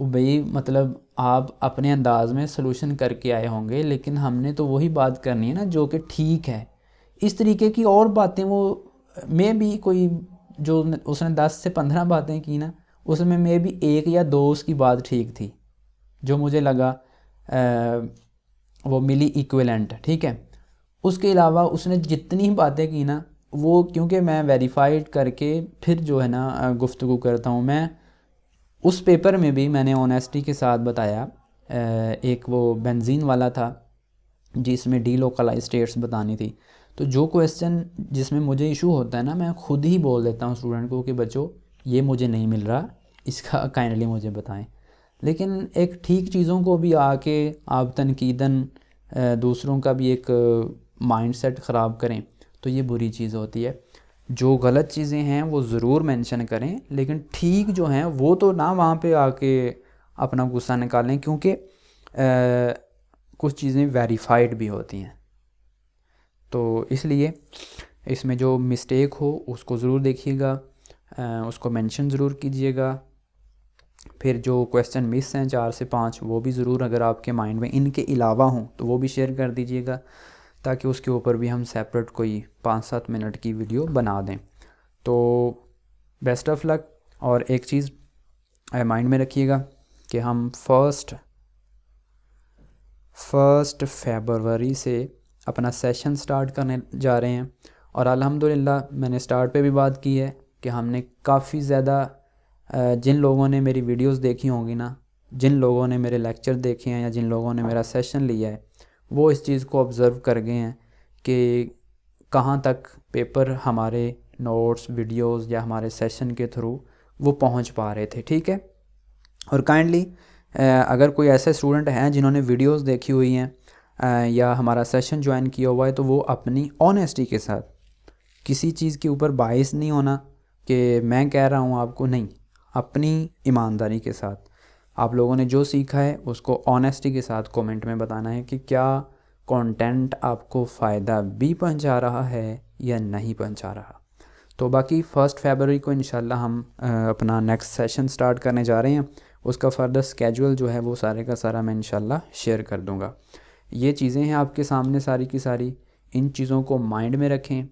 भाई मतलब आप अपने अंदाज़ में सलूशन करके आए होंगे लेकिन हमने तो वही बात करनी है ना जो कि ठीक है इस तरीके की और बातें वो मैं भी कोई जो उसने दस से पंद्रह बातें की ना उसमें मे भी एक या दो उसकी बात ठीक थी जो मुझे लगा आ, वो मिली इक्वलेंट ठीक है उसके अलावा उसने जितनी बातें की ना वो क्योंकि मैं वेरीफाइड करके फिर जो है ना गुफ्तु करता हूँ मैं उस पेपर में भी मैंने ऑनेस्टी के साथ बताया एक वो बेंजीन वाला था जिसमें डी लोकलाइज स्टेट्स बतानी थी तो जो क्वेश्चन जिसमें मुझे इशू होता है ना मैं खुद ही बोल देता हूँ स्टूडेंट को कि बच्चों ये मुझे नहीं मिल रहा इसका काइंडली <laughs> मुझे बताएं लेकिन एक ठीक चीज़ों को भी आके आप तनकीदन दूसरों का भी एक माइंड सेट ख़राब करें तो ये बुरी चीज़ होती है जो गलत चीज़ें हैं वो ज़रूर मेंशन करें लेकिन ठीक जो हैं वो तो ना वहाँ पे आके अपना गुस्सा निकालें क्योंकि कुछ चीज़ें वेरीफाइड भी होती हैं तो इसलिए इसमें जो मिस्टेक हो उसको ज़रूर देखिएगा उसको मेंशन ज़रूर कीजिएगा फिर जो क्वेश्चन मिस हैं चार से पाँच वो भी ज़रूर अगर आपके माइंड में इनके अलावा हों तो वो भी शेयर कर दीजिएगा ताकि उसके ऊपर भी हम सेपरेट कोई पाँच सात मिनट की वीडियो बना दें तो बेस्ट ऑफ लक और एक चीज़ माइंड में रखिएगा कि हम फर्स्ट फर्स्ट फेबरवरी से अपना सेशन स्टार्ट करने जा रहे हैं और अल्हम्दुलिल्लाह मैंने स्टार्ट पे भी बात की है कि हमने काफ़ी ज़्यादा जिन लोगों ने मेरी वीडियोस देखी होंगी ना जिन लोगों ने मेरे लेक्चर देखे हैं या जिन लोगों ने मेरा सेशन लिया है वो इस चीज़ को ऑब्ज़र्व कर गए हैं कि कहाँ तक पेपर हमारे नोट्स वीडियोस या हमारे सेशन के थ्रू वो पहुँच पा रहे थे ठीक है और काइंडली अगर कोई ऐसे स्टूडेंट हैं जिन्होंने वीडियोस देखी हुई हैं या हमारा सेशन ज्वाइन किया हुआ है तो वो अपनी ऑनेस्टी के साथ किसी चीज़ के ऊपर बाइस नहीं होना कि मैं कह रहा हूँ आपको नहीं अपनी ईमानदारी के साथ आप लोगों ने जो सीखा है उसको ऑनेस्टी के साथ कमेंट में बताना है कि क्या कंटेंट आपको फ़ायदा भी पहुंचा रहा है या नहीं पहुंचा रहा तो बाकी फ़र्स्ट फेबररी को इन हम अपना नेक्स्ट सेशन स्टार्ट करने जा रहे हैं उसका फर्दर स्केजुअल जो है वो सारे का सारा मैं इन शेयर कर दूँगा ये चीज़ें हैं आपके सामने सारी की सारी इन चीज़ों को माइंड में रखें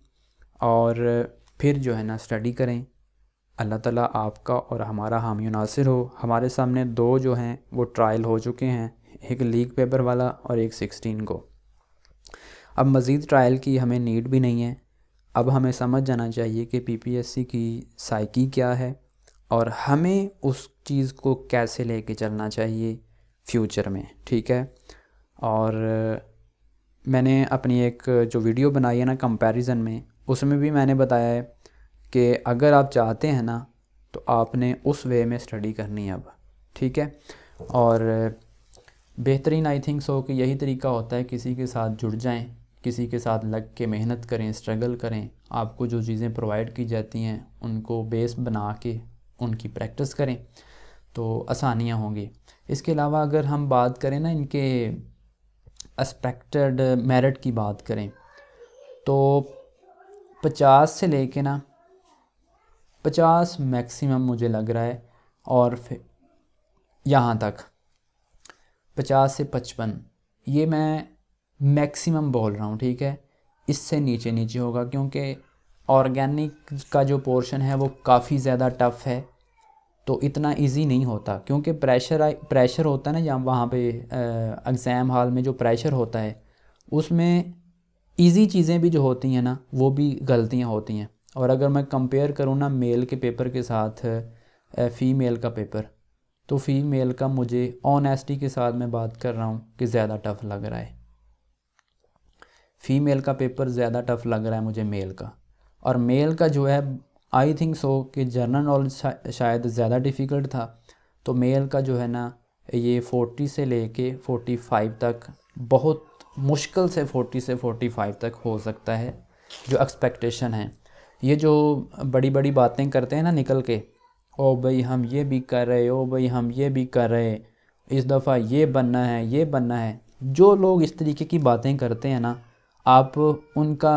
और फिर जो है ना स्टडी करें अल्लाह ताला आपका और हमारा हामी नासिर हो हमारे सामने दो जो हैं वो ट्रायल हो चुके हैं एक लीग पेपर वाला और एक सिक्सटीन को अब मज़ीद ट्रायल की हमें नीड भी नहीं है अब हमें समझ जाना चाहिए कि पीपीएससी की साइकी क्या है और हमें उस चीज़ को कैसे लेके चलना चाहिए फ्यूचर में ठीक है और मैंने अपनी एक जो वीडियो बनाई है ना कंपैरिजन में उसमें भी मैंने बताया है कि अगर आप चाहते हैं ना तो आपने उस वे में स्टडी करनी है अब ठीक है और बेहतरीन आई थिंक सो कि यही तरीका होता है किसी के साथ जुड़ जाएं किसी के साथ लग के मेहनत करें स्ट्रगल करें आपको जो चीज़ें प्रोवाइड की जाती हैं उनको बेस बना के उनकी प्रैक्टिस करें तो आसानियाँ होंगी इसके अलावा अगर हम बात करें ना इनके एस्पेक्टेड मेरिट की बात करें तो पचास से लेके ना पचास मैक्सिमम मुझे लग रहा है और फिर यहाँ तक पचास से पचपन ये मैं मैक्सिमम बोल रहा हूँ ठीक है इससे नीचे नीचे होगा क्योंकि ऑर्गेनिक का जो पोर्शन है वो काफ़ी ज़्यादा टफ़ है तो इतना इजी नहीं होता क्योंकि प्रेशर प्रेशर होता है ना जहाँ वहाँ पे एग्ज़ाम हॉल में जो प्रेशर होता है उसमें इजी चीज़ें भी जो होती हैं ना वो भी गलतियाँ होती हैं और अगर मैं कंपेयर करूँ ना मेल के पेपर के साथ फ़ीमेल का पेपर तो फ़ीमेल का मुझे ऑनेस्टी के साथ मैं बात कर रहा हूँ कि ज़्यादा टफ़ लग रहा है फ़ीमेल का पेपर ज़्यादा टफ़ लग रहा है मुझे मेल का और मेल का जो है आई थिंक सो कि जनरल नॉलेज शायद ज़्यादा डिफ़िकल्ट था तो मेल का जो है ना ये फोर्टी से ले कर फोर्टी फाइव तक बहुत मुश्किल से फोर्टी से फोर्टी फाइव तक हो सकता है जो एक्सपेक्टेशन है ये जो बड़ी बड़ी बातें करते हैं ना निकल के ओ भाई हम ये भी कर रहे ओ भाई हम ये भी कर रहे इस दफ़ा ये बनना है ये बनना है जो लोग इस तरीके की बातें करते हैं ना आप उनका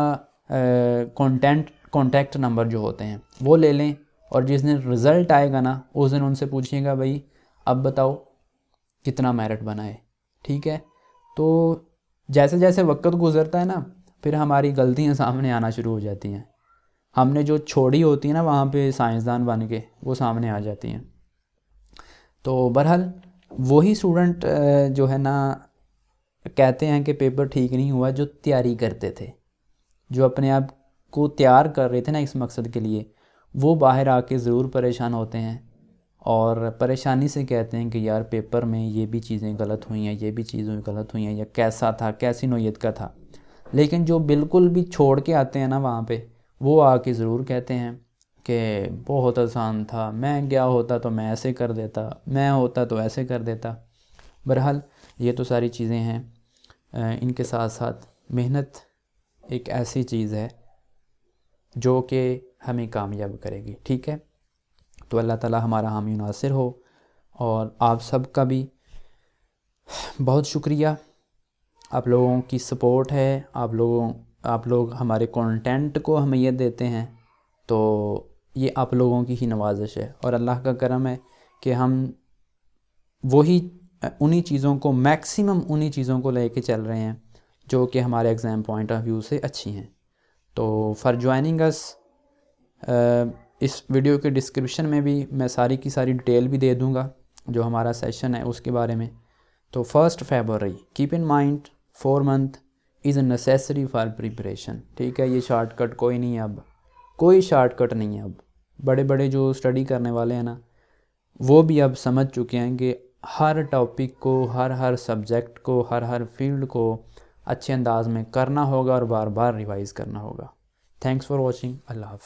कंटेंट कॉन्टैक्ट नंबर जो होते हैं वो ले लें और जिस दिन रिज़ल्ट आएगा ना उस दिन उनसे पूछिएगा भाई अब बताओ कितना मेरिट बना है ठीक है तो जैसे जैसे वक्त गुज़रता है ना फिर हमारी गलतियाँ सामने आना शुरू हो जाती हैं हमने जो छोड़ी होती है ना वहाँ पे साइंसदान बन के वो सामने आ जाती हैं तो बहरहाल वही स्टूडेंट जो है ना कहते हैं कि पेपर ठीक नहीं हुआ जो तैयारी करते थे जो अपने आप को तैयार कर रहे थे ना इस मकसद के लिए वो बाहर आके ज़रूर परेशान होते हैं और परेशानी से कहते हैं कि यार पेपर में ये भी चीज़ें गलत हुई हैं ये भी चीज़ें गलत हुई हैं या कैसा था कैसी नोयत का था लेकिन जो बिल्कुल भी छोड़ के आते हैं ना वहाँ पे वो आके ज़रूर कहते हैं कि बहुत आसान था मैं क्या होता तो मैं ऐसे कर देता मैं होता तो ऐसे कर देता बहरहाल ये तो सारी चीज़ें हैं इनके साथ साथ मेहनत एक ऐसी चीज़ है जो कि हमें कामयाब करेगी ठीक है तो अल्लाह ताला हमारा हामी नासिर हो और आप सब का भी बहुत शुक्रिया आप लोगों की सपोर्ट है आप लोगों आप लोग हमारे कंटेंट को हमीयत देते हैं तो ये आप लोगों की ही नवाजिश है और अल्लाह का करम है कि हम वही उन्हीं चीज़ों को मैक्सिमम उन्हीं चीज़ों को लेके चल रहे हैं जो कि हमारे एग्ज़ाम पॉइंट ऑफ व्यू से अच्छी हैं तो फॉर ज्वाइनिंग अस इस वीडियो के डिस्क्रिप्शन में भी मैं सारी की सारी डिटेल भी दे दूँगा जो हमारा सेशन है उसके बारे में तो first February keep in mind four month is necessary for preparation ठीक है ये शॉर्टकट कोई नहीं है अब कोई शॉर्टकट नहीं है अब बड़े बड़े जो स्टडी करने वाले हैं ना वो भी अब समझ चुके हैं कि हर टॉपिक को हर हर सब्जेक्ट को हर हर फील्ड को अच्छे अंदाज में करना होगा और बार बार रिवाइज़ करना होगा थैंक्स फॉर वॉचिंग अल्लाह